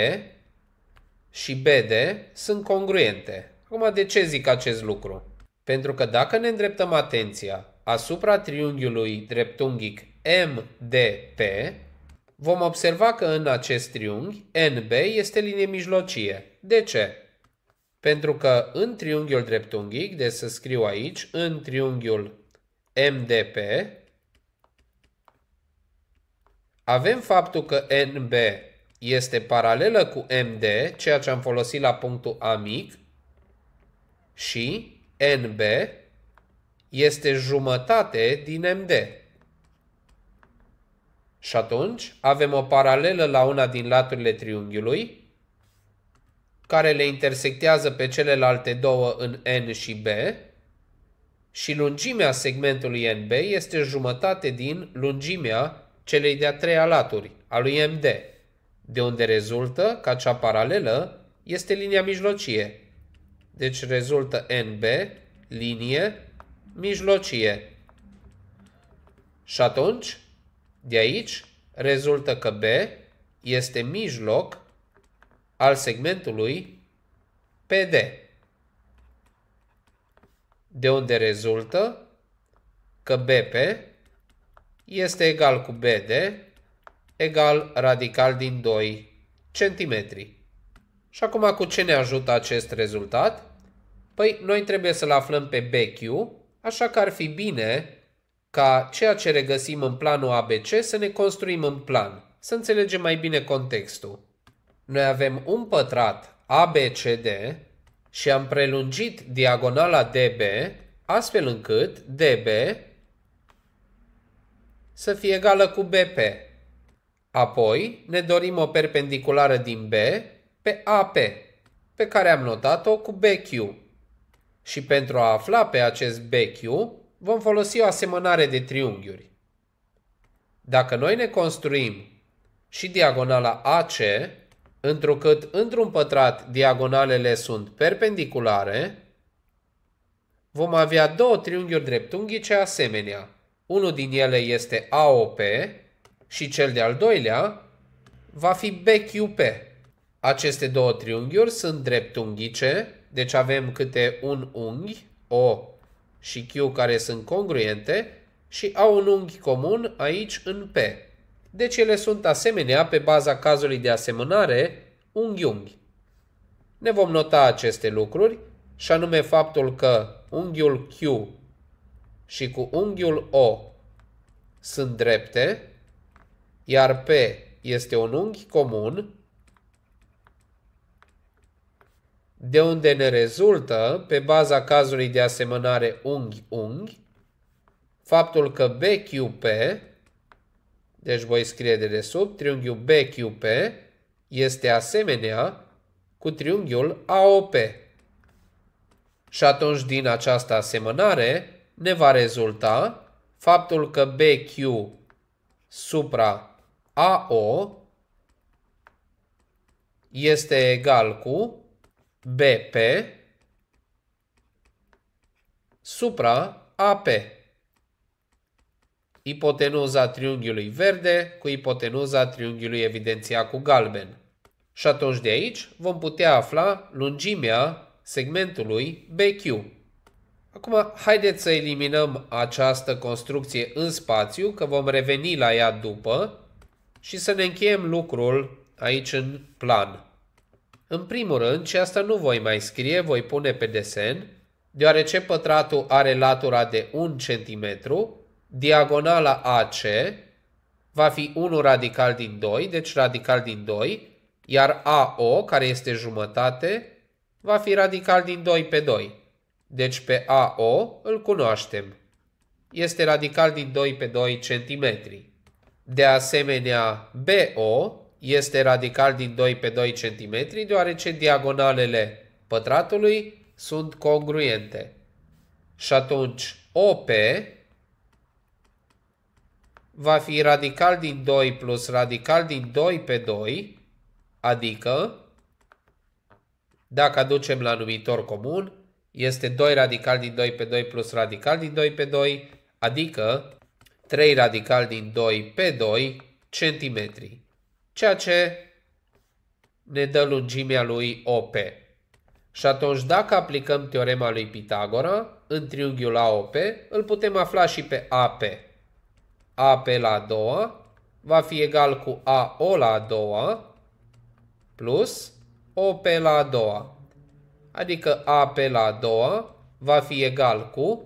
și BD sunt congruente. Acum, de ce zic acest lucru? Pentru că dacă ne îndreptăm atenția asupra triunghiului dreptunghic MDP, vom observa că în acest triunghi NB este linie mijlocie. De ce? Pentru că în triunghiul dreptunghic, de să scriu aici, în triunghiul MDP, avem faptul că NB este paralelă cu MD, ceea ce am folosit la punctul A mic, și NB este jumătate din MD. Și atunci avem o paralelă la una din laturile triunghiului, care le intersectează pe celelalte două în N și B, și lungimea segmentului NB este jumătate din lungimea celei de-a treia laturi, a lui MD, de unde rezultă că acea paralelă este linia mijlocie, deci rezultă NB, linie, mijlocie. Și atunci, de aici, rezultă că B este mijloc al segmentului PD. De unde rezultă că BP este egal cu BD egal radical din 2 centimetri. Și acum cu ce ne ajută acest rezultat? Păi noi trebuie să-l aflăm pe BQ, așa că ar fi bine ca ceea ce regăsim în planul ABC să ne construim în plan, să înțelegem mai bine contextul. Noi avem un pătrat ABCD și am prelungit diagonala DB astfel încât DB să fie egală cu BP. Apoi ne dorim o perpendiculară din B pe AP, pe care am notat-o cu BQ. Și pentru a afla pe acest BQ, vom folosi o asemănare de triunghiuri. Dacă noi ne construim și diagonala AC, întrucât într-un pătrat diagonalele sunt perpendiculare, vom avea două triunghiuri dreptunghice asemenea. Unul din ele este AOP și cel de-al doilea va fi BQP. Aceste două triunghiuri sunt dreptunghice, deci avem câte un unghi, O și Q care sunt congruente și au un unghi comun aici în P. Deci ele sunt asemenea pe baza cazului de asemănare unghi-unghi. Ne vom nota aceste lucruri și anume faptul că unghiul Q și cu unghiul O sunt drepte, iar P este un unghi comun de unde ne rezultă, pe baza cazului de asemănare unghi-unghi, faptul că BQP, deci voi scrie de desubt, triunghiul BQP este asemenea cu triunghiul AOP. Și atunci din această asemănare ne va rezulta faptul că BQ supra AO este egal cu BP supra AP. Ipotenuza triunghiului verde cu ipotenuza triunghiului evidenția cu galben. Și atunci de aici vom putea afla lungimea segmentului BQ. Acum, haideți să eliminăm această construcție în spațiu, că vom reveni la ea după și să ne încheiem lucrul aici în plan. În primul rând, și asta nu voi mai scrie, voi pune pe desen, deoarece pătratul are latura de 1 cm, diagonala AC va fi 1 radical din 2, deci radical din 2, iar AO, care este jumătate, va fi radical din 2 pe 2. Deci pe AO îl cunoaștem. Este radical din 2 pe 2 cm. De asemenea, BO este radical din 2 pe 2 cm, deoarece diagonalele pătratului sunt congruente. Și atunci OP va fi radical din 2 plus radical din 2 pe 2, adică, dacă aducem la numitor comun, este 2 radical din 2 pe 2 plus radical din 2 pe 2, adică 3 radical din 2 pe 2 centimetri ceea ce ne dă lungimea lui OP. Și atunci dacă aplicăm teorema lui Pitagora în triunghiul AOP, îl putem afla și pe AP. AP la a doua va fi egal cu AO la a doua plus OP la a doua. Adică AP la a doua va fi egal cu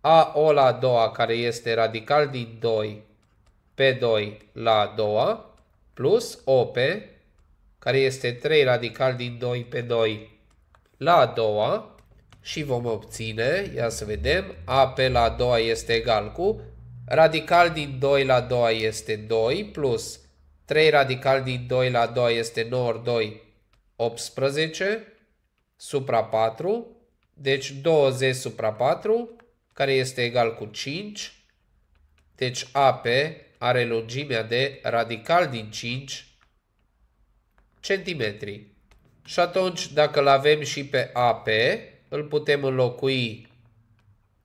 AO la a doua care este radical din 2 pe 2 la a doua plus OP, care este 3 radical din 2 pe 2 la a doua și vom obține, ia să vedem, AP la a doua este egal cu radical din 2 la 2 este 2 plus 3 radical din 2 la 2 este 9 ori 2, 18 supra 4, deci 20 supra 4, care este egal cu 5, deci AP are lungimea de radical din 5 cm. Și atunci, dacă îl avem și pe AP, îl putem înlocui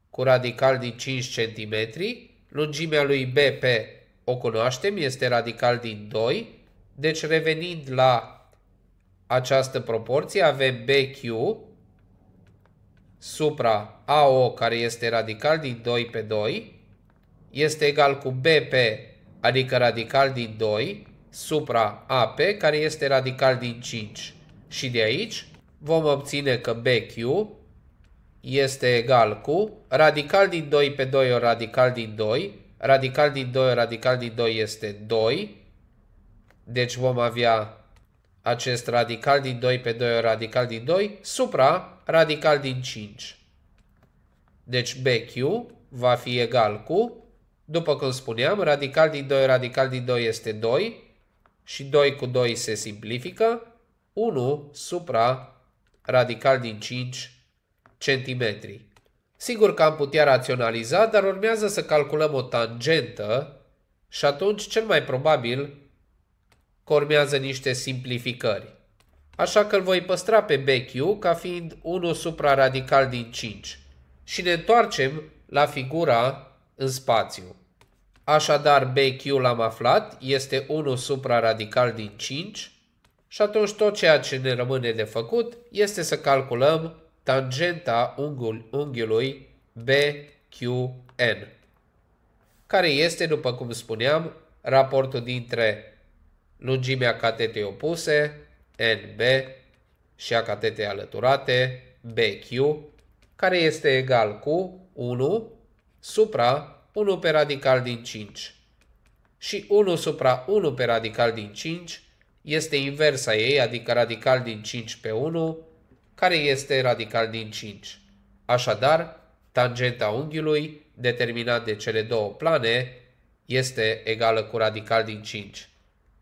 cu radical din 5 cm. Lungimea lui BP o cunoaștem, este radical din 2. Deci, revenind la această proporție, avem BQ supra AO, care este radical din 2 pe 2, este egal cu BP, adică radical din 2, supra AP, care este radical din 5. Și de aici vom obține că BQ este egal cu radical din 2 pe 2 ori radical din 2, radical din 2 ori radical din 2 este 2, deci vom avea acest radical din 2 pe 2 ori radical din 2 supra radical din 5. Deci BQ va fi egal cu după cum spuneam, radical din 2, radical din 2 este 2 și 2 cu 2 se simplifică. 1 supra radical din 5 cm. Sigur că am putea raționaliza, dar urmează să calculăm o tangentă și atunci cel mai probabil că urmează niște simplificări. Așa că îl voi păstra pe BQ ca fiind 1 supra radical din 5 și ne întoarcem la figura în spațiu. Așadar, BQ l-am aflat, este 1 supra-radical din 5 și atunci tot ceea ce ne rămâne de făcut este să calculăm tangenta unghiul, unghiului BQN, care este, după cum spuneam, raportul dintre lungimea catetei opuse, NB, și a catetei alăturate, BQ, care este egal cu 1 supra 1 pe radical din 5 și 1 supra 1 pe radical din 5 este inversa ei, adică radical din 5 pe 1, care este radical din 5. Așadar, tangenta unghiului, determinat de cele două plane, este egală cu radical din 5,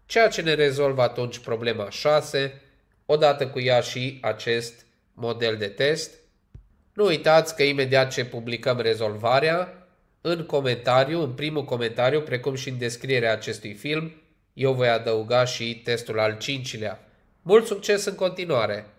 ceea ce ne rezolvă atunci problema 6, odată cu ea și acest model de test. Nu uitați că imediat ce publicăm rezolvarea, în comentariu, în primul comentariu, precum și în descrierea acestui film, eu voi adăuga și testul al cincilea. Mult succes în continuare!